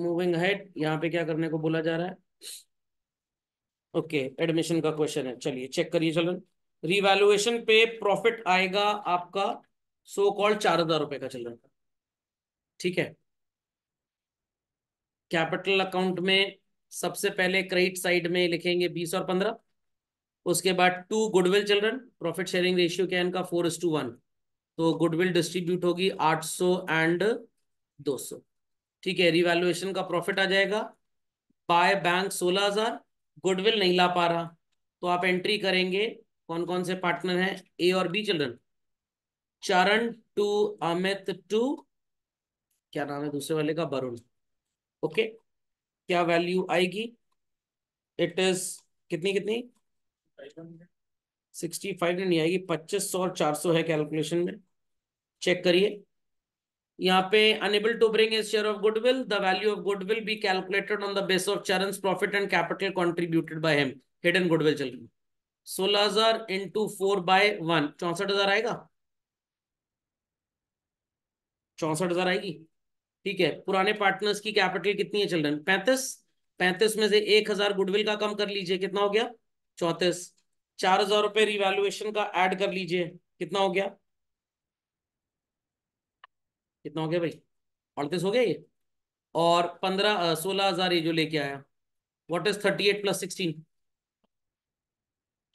मूविंग हेड यहाँ पे क्या करने को बोला जा रहा है ओके okay, एडमिशन का क्वेश्चन है चलिए चेक करिए चलन रिवैल्युएशन पे प्रॉफिट आएगा आपका सो कॉल्ड चार हजार रुपए का चल रहा ठीक है कैपिटल अकाउंट में सबसे पहले क्रेडिट साइड में लिखेंगे बीस और पंद्रह उसके बाद to goodwill children profit sharing ratio क्या इनका फोर इज टू वन तो गुडविल डिस्ट्रीब्यूट होगी आठ सौ एंड दो सौ ठीक है रिवैल्युएशन का प्रॉफिट आ जाएगा बाय बैंक सोलह हजार गुडविल नहीं ला पा रहा तो आप एंट्री करेंगे कौन कौन से पार्टनर हैं ए और B children Charan to Amit to क्या नाम है दूसरे वाले का वरुण ओके क्या वैल्यू आएगी इट इज कितनी कितनी सिक्सटी फाइव नहीं आएगी पच्चीस सौ और चार सौ है कैलकुलेशन में चेक करिए यहाँ पे unable to bring his share of goodwill the value of goodwill be calculated on the base of Charan's profit and capital contributed by him hidden goodwill चल रही सोलह हजार इंटू फोर बाय वन चौसठ हजार आएगा चौसठ हजार आएगी ठीक है पुराने पार्टनर्स की कैपिटल कितनी है चिल्ड्रन पैंतीस पैंतीस में से एक हजार गुडविल का कम कर लीजिए कितना हो गया चौतीस चार हजार रुपए रिवेल्युएशन का ऐड कर लीजिए कितना हो गया कितना हो गया भाई अड़तीस हो गया ये और पंद्रह सोलह हजार ये जो लेके आया what is thirty eight plus sixteen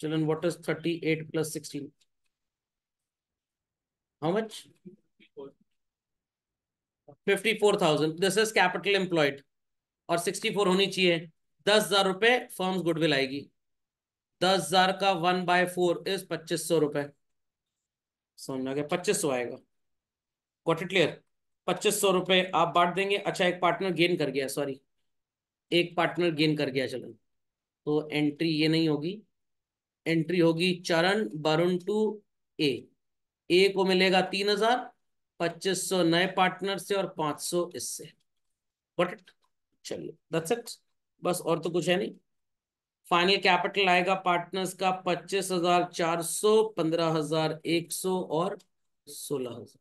children what is thirty eight plus sixteen how much fifty four thousand this is capital employed और सिक्सटी फोर होनी चाहिए दस हजार रुपये फर्म्स गुडविल आएगी दस हजार का वन बाय फोर इज पच्चीस सौ रुपए समझ में आ गया पच्चीस सौ आएगा गॉट इट क्लियर पच्चीस सौ रुपए आप बांट देंगे अच्छा एक पार्टनर गेन कर गया सॉरी एक पार्टनर गेन कर गया चलो तो एंट्री ये नहीं होगी एंट्री होगी चरण बरुण टू ए ए को मिलेगा तीन हजार 2500 नए पार्टनर से और 500 इससे बट चलिए दैट्स इट बस और तो कुछ है नहीं फाइनल कैपिटल आएगा पार्टनर्स का पच्चीस हजार चार सौ पंद्रह हजार एक सौ और सोलह हजार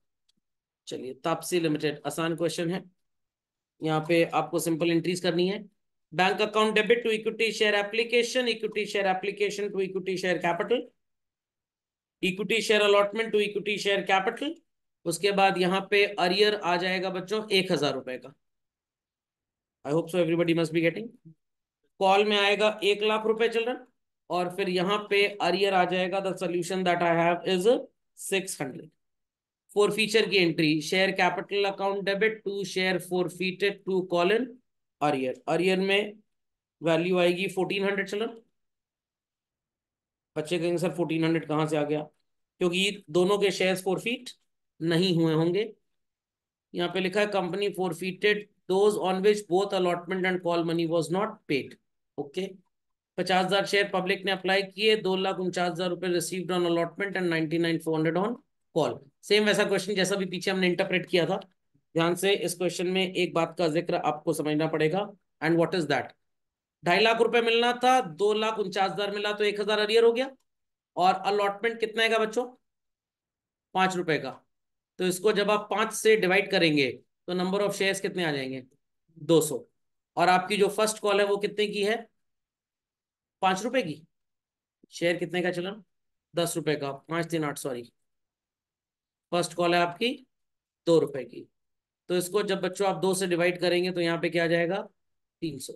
चलिए तापसी लिमिटेड आसान क्वेश्चन है यहाँ पे आपको सिंपल एंट्रीज करनी है bank account debit to equity share application equity share application to equity share capital equity share allotment to equity share capital उसके बाद यहाँ पे अरियर आ जाएगा बच्चों एक हजार रुपए का I hope so everybody must be getting call में आएगा एक लाख रुपए चिल्ड्रन और फिर यहाँ पे अरियर आ जाएगा the solution that I have is six hundred forfeiture की entry share capital account debit to share forfeited to call in arrear arrear में वैल्यू आएगी फोर्टीन हंड्रेड चिल्ड्रन बच्चे कहेंगे सर फोर्टीन हंड्रेड कहाँ से आ गया क्योंकि दोनों के शेयर फोर फीट नहीं हुए होंगे यहाँ पे लिखा है company forfeited those on which both allotment and call money was not paid okay पचास हजार शेयर पब्लिक ने अप्लाई किए दो लाख उनचास हजार रुपए receive on allotment and ninety nine four hundred on call same वैसा क्वेश्चन जैसा भी पीछे हमने इंटरप्रेट किया था ध्यान से इस क्वेश्चन में एक बात का जिक्र आपको समझना पड़ेगा एंड वॉट इज दैट ढाई लाख रुपए मिलना था दो लाख उनचास हजार मिला तो एक हजार अरियर हो गया और अलॉटमेंट कितने का बच्चों पांच रुपए का तो इसको जब आप पांच से डिवाइड करेंगे तो नंबर ऑफ शेयर्स कितने आ जाएंगे दो सौ और आपकी जो फर्स्ट कॉल है वो कितने की है पांच रुपए की शेयर कितने का चलन दस रुपए का पांच तीन आठ सॉरी फर्स्ट कॉल है आपकी दो रुपए की तो इसको जब बच्चों आप दो से डिवाइड करेंगे तो यहाँ पे क्या आ जाएगा तीन सौ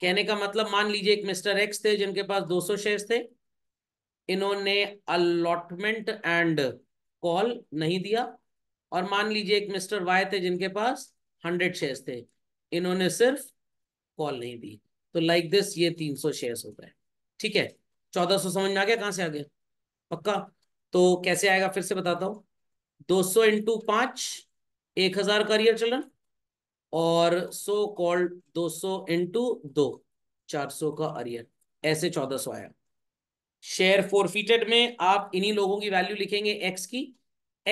कहने का मतलब मान लीजिए एक मिस्टर एक्स थे जिनके पास दो सौ शेयर थे इन्होंने अलॉटमेंट एंड कॉल नहीं दिया और मान लीजिए एक मिस्टर वाई थे जिनके पास हंड्रेड शेयर्स थे इन्होंने सिर्फ कॉल नहीं दी तो लाइक दिस ये तीन सौ शेयर्स हो गए ठीक है चौदह सौ समझ में आ गया कहाँ से आ गया पक्का तो कैसे आएगा फिर से बताता हूँ दो सौ इंटू पांच एक हजार का चलन और सो कॉल्ड दो सौ इंटू दो चार सौ का अरियर ऐसे चौदह सौ आया शेयर फोरफीटेड में आप इन्हीं लोगों की वैल्यू लिखेंगे एक्स की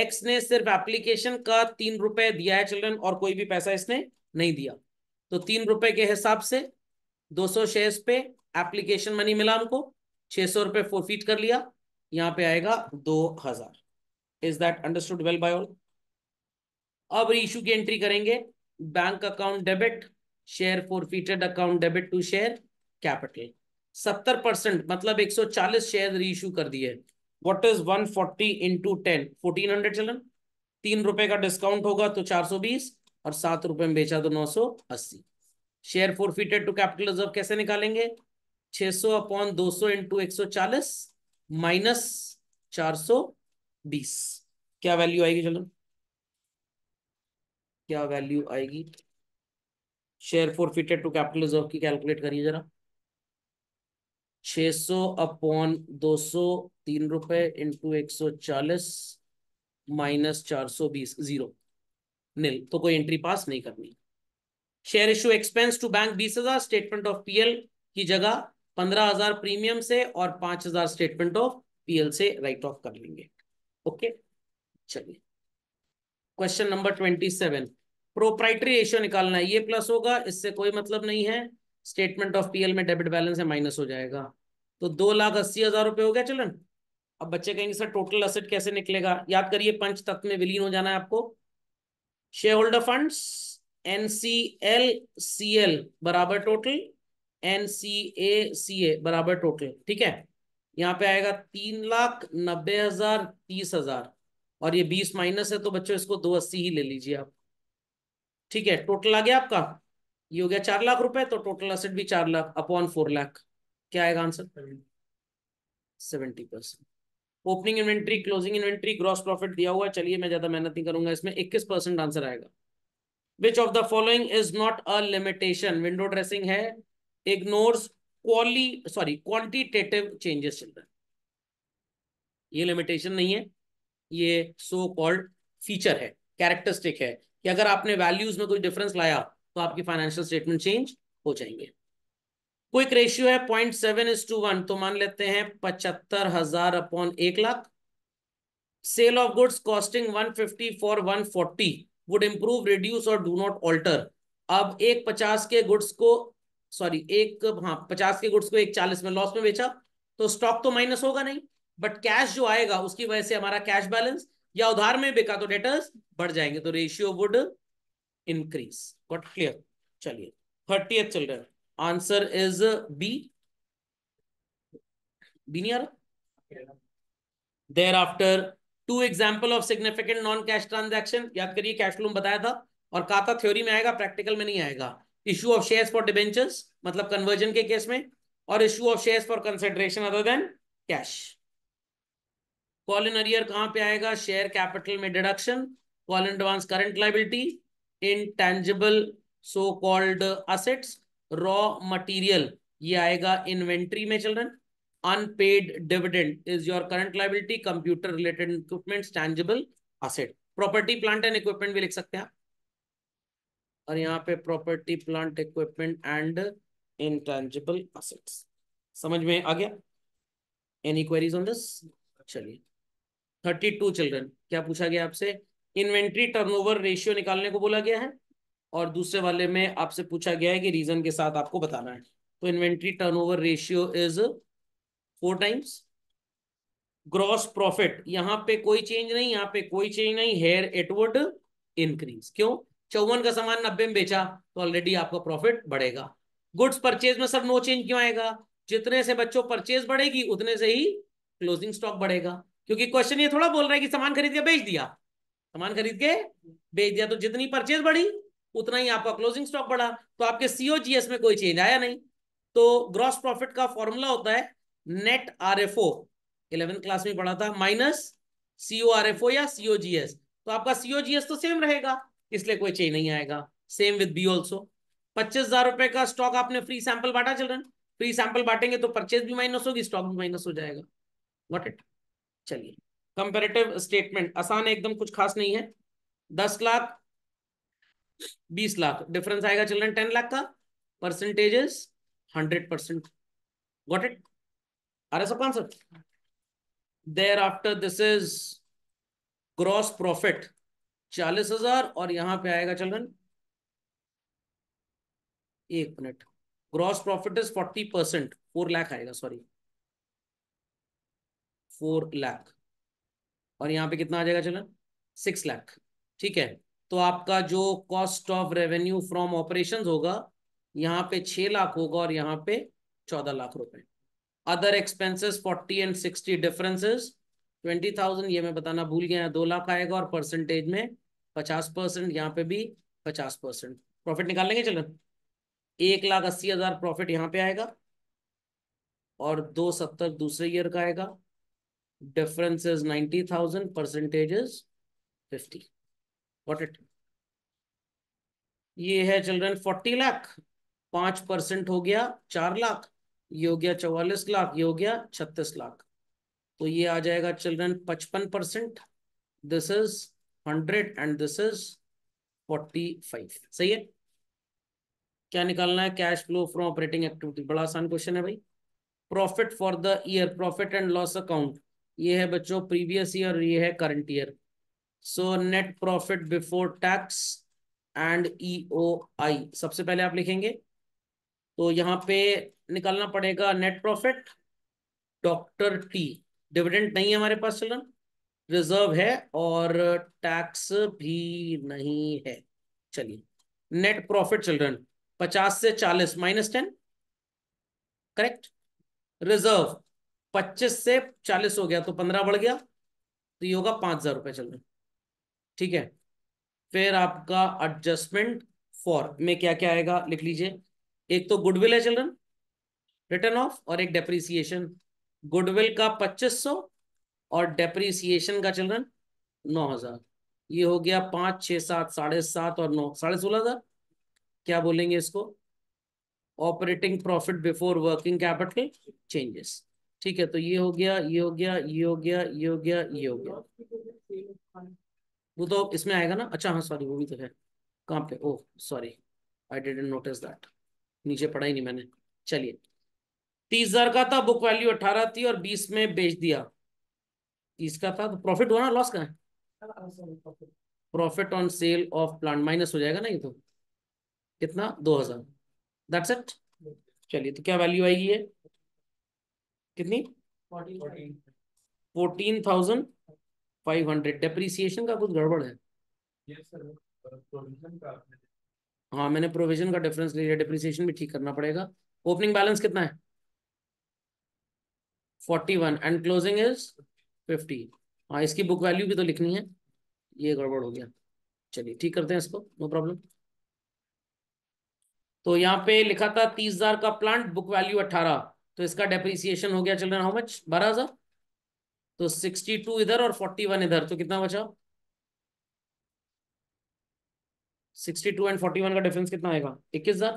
एक्स ने सिर्फ एप्लीकेशन का तीन रुपए दिया है चिल्ड्रन और कोई भी पैसा इसने नहीं दिया तो तीन रुपए के हिसाब से 200 शेयर्स पे एप्लीकेशन मनी मिला हमको 600 रुपए फोरफीट कर लिया यहाँ पे आएगा 2000 is that understood well by all अब रीशू की एंट्री करेंगे bank account debit share forfeited account debit to share capital सत्तर परसेंट मतलब एक सौ चालीस शेयर रीइशू कर दिए what is 140 into ten fourteen hundred चलन तीन रुपए का डिस्काउंट होगा तो चार सौ बीस और सात रुपए में बेचा तो नौ सौ अस्सी share forfeited to capital reserve कैसे निकालेंगे 600 सौ अपॉन दो सौ इंटू एक सौ चालीस माइनस चार सौ बीस क्या वैल्यू आएगी चलन क्या वैल्यू आएगी share forfeited to capital reserve की कैलकुलेट करिए जरा छः सौ अपॉन दो सौ तीन रुपए इंटू एक सौ चालीस माइनस चार सौ बीस जीरो निल तो कोई एंट्री पास नहीं करनी share issue expense to bank बीस हजार स्टेटमेंट ऑफ पीएल की जगह पंद्रह हजार प्रीमियम से और पांच हजार स्टेटमेंट ऑफ पीएल से राइट ऑफ कर लेंगे ओके चलिए question number twenty seven proprietary ratio निकालना है ये प्लस होगा इससे कोई मतलब नहीं है स्टेटमेंट ऑफ पीएल में डेबिट बैलेंस है माइनस हो जाएगा तो दो लाख अस्सी हजार रुपये हो गया चलन अब बच्चे कहेंगे सर टोटल असेट कैसे निकलेगा याद करिए पंच तत्व में विलीन हो जाना है आपको share holder fund N C L C L बराबर total N C A C A बराबर टोटल ठीक है यहाँ पे आएगा तीन लाख नब्बे हजार तीस हजार और ये बीस माइनस है तो बच्चों इसको दो अस्सी ही ले लीजिए आप ठीक है टोटल आ गया आपका ये हो गया चार लाख रुपए तो टोटल असेट भी चार लाख अपॉन फोर लाख क्या आएगा answer seventy percent opening inventory closing inventory gross profit दिया हुआ है चलिए मैं ज्यादा मेहनत नहीं करूंगा इसमें इक्कीस परसेंट आंसर आएगा which of the following is not a limitation window dressing है इग्नोर क्वाली सॉरी क्वान्टिटेटिव चेंजेस चल रहे ये लिमिटेशन नहीं है ये सो कॉल्ड फीचर है कैरेक्टरिस्टिक है कि अगर आपने वैल्यूज में कोई डिफरेंस लाया तो आपकी फाइनेंशियल स्टेटमेंट चेंज हो जाएंगे क्विक रेशियो है point seven is to one तो मान लेते हैं पचहत्तर हजार अपॉन एक lakh sale of goods costing one fifty for one forty would improve reduce और डू नॉट ऑल्टर अब एक पचास के गुड्स को सॉरी एक हाँ पचास के गुड्स को एक चालीस में लॉस में बेचा तो स्टॉक तो माइनस होगा नहीं बट कैश जो आएगा उसकी वजह से हमारा कैश बैलेंस या उधार में बेका तो डेटर्स बढ़ जाएंगे तो ratio would increase got clear चलिए thirty children answer is B B नहीं आ रहा there after two example of significant non cash transaction याद करिए कैश फ्लो बताया था और कहा था थ्योरी में आएगा प्रैक्टिकल में नहीं आएगा issue of share for debentures मतलब कन्वर्जन के केस में और issue of share for consideration other than cash call in arrear कहां पर आएगा शेयर कैपिटल में deduction call in advance current liability intangible so called assets raw material ये आएगा इन्वेंट्री में children unpaid dividend is your current liability computer related equipment tangible asset property plant and equipment भी लिख सकते हैं आप और यहाँ पे property plant equipment and intangible assets समझ में आ गया एनी क्वेरीज ऑन दिस चलिए थर्टी टू चिल्ड्रन क्या पूछा गया आपसे इन्वेंट्री टर्नओवर रेशियो निकालने को बोला गया है और दूसरे वाले में आपसे पूछा गया है कि रीजन के साथ आपको बताना है तो inventory turnover ratio is four times gross profit यहाँ पे कोई चेंज नहीं यहाँ पे कोई चेंज नहीं हेयर एटवर्ड इंक्रीज क्यों चौवन का सामान नब्बे में बेचा तो ऑलरेडी आपका प्रॉफिट बढ़ेगा गुड्स परचेज में सब नो चेंज क्यों आएगा जितने से बच्चों परचेज बढ़ेगी उतने से ही क्लोजिंग स्टॉक बढ़ेगा क्योंकि क्वेश्चन ये थोड़ा बोल रहा है कि सामान खरीद के बेच दिया सामान खरीद के बेच दिया तो जितनी परचेज बढ़ी उतना ही आपका क्लोजिंग स्टॉक बढ़ा तो आपके सीओजीएस में कोई चेंज आया नहीं तो ग्रॉस प्रॉफिट का फॉर्मूला होता है net R F O eleventh class में पढ़ा था minus CO R F O या सीओजीएस तो आपका सीओजीएस तो सेम रहेगा इसलिए कोई चेंज नहीं आएगा सेम विद बी ऑल्सो पच्चीस हजार रुपए का स्टॉक आपने फ्री सैंपल बांटा चिल्ड्रन फ्री सैंपल बांटेंगे तो परचेज भी माइनस होगी स्टॉक भी माइनस हो जाएगा वॉट इट चलिए कंपेरेटिव स्टेटमेंट आसान एकदम कुछ खास नहीं है दस लाख बीस लाख डिफरेंस आएगा चिल्ड्रन टेन लाख का percentages hundred percent got it आ रहा concept there after this is gross profit चालीस हजार और यहां पे आएगा चिल्ड्रन एक minute gross profit is forty percent four lakh आएगा सॉरी फोर लाख और यहाँ पे कितना आ जाएगा चलन सिक्स लाख ठीक है तो आपका जो cost of revenue from operation होगा यहाँ पे छह लाख होगा और यहाँ पे चौदह लाख रुपए other expenses forty and sixty differences twenty thousand ये मैं बताना भूल गया दो लाख आएगा और परसेंटेज में पचास परसेंट यहाँ पे भी पचास परसेंट प्रॉफिट निकाल लेंगे चलन एक लाख अस्सी हजार प्रॉफिट यहाँ पे आएगा और दो सत्तर दूसरे ईयर का आएगा difference is 90,000, percentage is 50. Got it? ये है चिल्ड्रन फोर्टी लाख पांच परसेंट हो गया चार लाख ये हो गया चौवालीस लाख ये हो गया छत्तीस लाख तो ये आ जाएगा चिल्ड्रन पचपन percent this is hundred and this is forty five सही है क्या निकालना है cash flow from operating activity बड़ा आसान क्वेश्चन है भाई profit for the year profit and loss account ये है बच्चों प्रीवियस ईयर ये है current year so net profit before tax and EOI सबसे पहले आप लिखेंगे तो यहाँ पे निकालना पड़ेगा net profit doctor T dividend नहीं है हमारे पास चलन रिजर्व है और टैक्स भी नहीं है चलिए नेट प्रॉफिट चिल्ड्रन पचास से चालीस माइनस टेन करेक्ट रिजर्व पच्चीस से चालीस हो गया तो पंद्रह बढ़ गया तो ये होगा पांच हजार रुपये चल रहे ठीक है फिर आपका एडजस्टमेंट फॉर में क्या क्या आएगा लिख लीजिए एक तो गुडविल है चिल्ड्रन रिटर्न ऑफ और एक डेप्रीसिएशन गुडविल का पच्चीस सौ और डेप्रीसिएशन का चिल्ड्रन नौ हजार ये हो गया पांच छह सात साढ़े सात और नौ साढ़े सोलह हजार क्या बोलेंगे इसको operating profit before working capital changes ठीक है तो ये हो गया ये हो गया ये हो गया ये हो गया ये हो गया वो तो इसमें आएगा ना अच्छा हाँ सॉरी वो भी तो है कहाँ पे oh sorry I didn't notice that नीचे पढ़ा ही नहीं मैंने चलिए तीस हजार का था बुक वैल्यू अठारह थी और बीस में बेच दिया तीस का था तो प्रॉफिट हुआ ना लॉस का है profit on sale of plant minus हो जाएगा ना ये तो कितना दो हजार दैट्स इट चलिए तो क्या वैल्यू आएगी ये कितनी fourteen thousand five hundred depreciation का कुछ गड़बड़ है हाँ मैंने प्रोविजन का डिफरेंस ले लिया डिप्रीसिएशन भी ठीक करना पड़ेगा ओपनिंग बैलेंस कितना है forty one and closing is fifty हाँ इसकी बुक वैल्यू भी तो लिखनी है ये गड़बड़ हो गया चलिए ठीक करते हैं इसको नो प्रॉब्लम तो यहाँ पे लिखा था तीस हजार का प्लांट बुक वैल्यू अट्ठारह तो इसका डेप्रिसिएशन हो गया चिल्ड्रन हाउ मच बारह हजार तो सिक्सटी टू इधर और फोर्टी वन इधर तो कितना बचा sixty two and forty one का डिफरेंस कितना आएगा इक्कीस हजार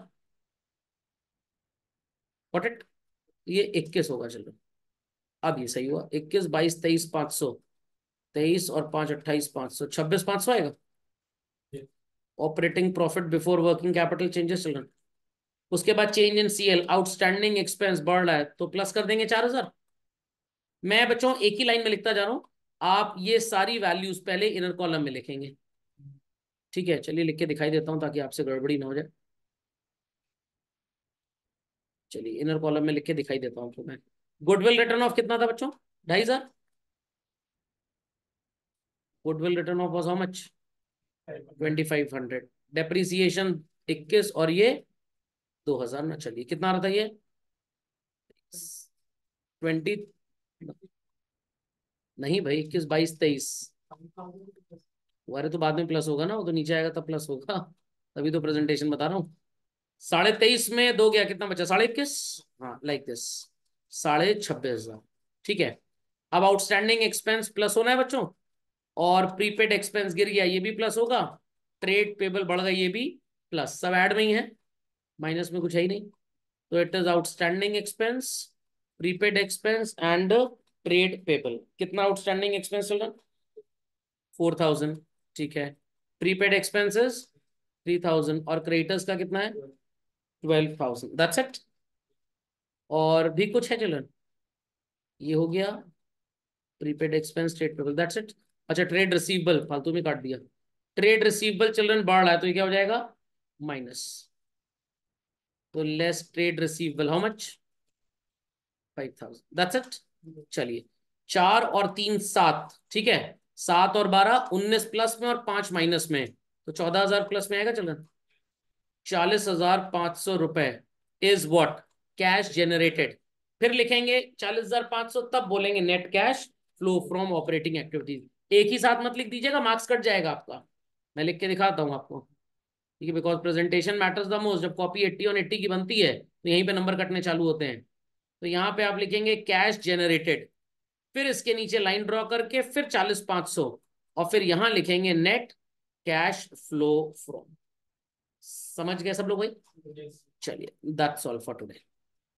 वॉट इट ये इक्कीस होगा चिल्ड्रन अब ये सही हुआ इक्कीस बाईस तेईस पांच सौ तेईस और पांच अट्ठाईस पांच सौ छब्बीस पांच सौ आएगा operating profit before working capital changes children उसके बाद change in CL outstanding expense बढ़ रहा है तो प्लस कर देंगे चार हजार मैं बच्चों एक ही लाइन में लिखता जा रहा हूं आप ये सारी वैल्यूज पहले इनर कॉलम में लिखेंगे ठीक है चलिए लिख के दिखाई देता हूं ताकि आपसे गड़बड़ी ना हो जाए चलिए इनर कॉलम में लिख के दिखाई देता हूं तो मैं गुडविल रिटर्न ऑफ कितना था बच्चों ढाई हजार goodwill return of was how much twenty five hundred depreciation इक्कीस और ये दो हजार में चलिए कितना आ रहा था ये ट्वेंटी नहीं भाई इक्कीस बाईस तेईस अरे तो बाद में प्लस होगा ना वो तो नीचे आएगा तब प्लस होगा तभी तो प्रेजेंटेशन बता रहा हूँ साढ़े तेईस में दो गया कितना बचा साढ़े इक्कीस हाँ लाइक दिस साढ़े छब्बीस हजार ठीक है अब आउटस्टैंडिंग एक्सपेंस प्लस होना है बच्चों और प्रीपेड एक्सपेंस गिर गया ये भी प्लस होगा ट्रेड पेबल बढ़ गया ये भी प्लस सब एड में ही है माइनस में कुछ है ही नहीं तो it is outstanding expense prepaid expense and trade payable कितना आउटस्टैंडिंग एक्सपेंस चल रहा फोर थाउजेंड ठीक है प्रीपेड एक्सपेंसेस थ्री थाउजेंड और क्रेडिटर्स का कितना है ट्वेल्व थाउजेंड दैट्स इट और भी कुछ है चिल्ड्रन ये हो गया prepaid expense trade payable that's it अच्छा ट्रेड रिसीवेबल फालतू में काट दिया ट्रेड रिसीवेबल चिल्ड्रन बढ़ रहा है तो ये क्या हो जाएगा माइनस तो less trade receivable how much five thousand that चलिए चार और तीन सात ठीक है सात और बारह उन्नीस प्लस में और पांच माइनस में तो चौदह हजार प्लस में आएगा चलन चालीस हजार पांच सौ रुपए इज वॉट कैश जेनरेटेड फिर लिखेंगे चालीस हजार पांच सौ तब बोलेंगे net cash flow from operating activities एक ही साथ मत लिख दीजिएगा मार्क्स कट जाएगा आपका मैं लिख के दिखाता हूं आपको ठीक है because presentation matters the most जब कॉपी एट्टी ऑन एट्टी की बनती है तो यहीं पे नंबर कटने चालू होते हैं तो यहाँ पे आप लिखेंगे कैश जेनरेटेड फिर इसके नीचे लाइन ड्रॉ करके फिर चालीस पांच सौ और फिर यहां लिखेंगे नेट कैश फ्लो फ्रॉम समझ गए सब लोग भाई चलिए दैट्स ऑल फॉर टुडे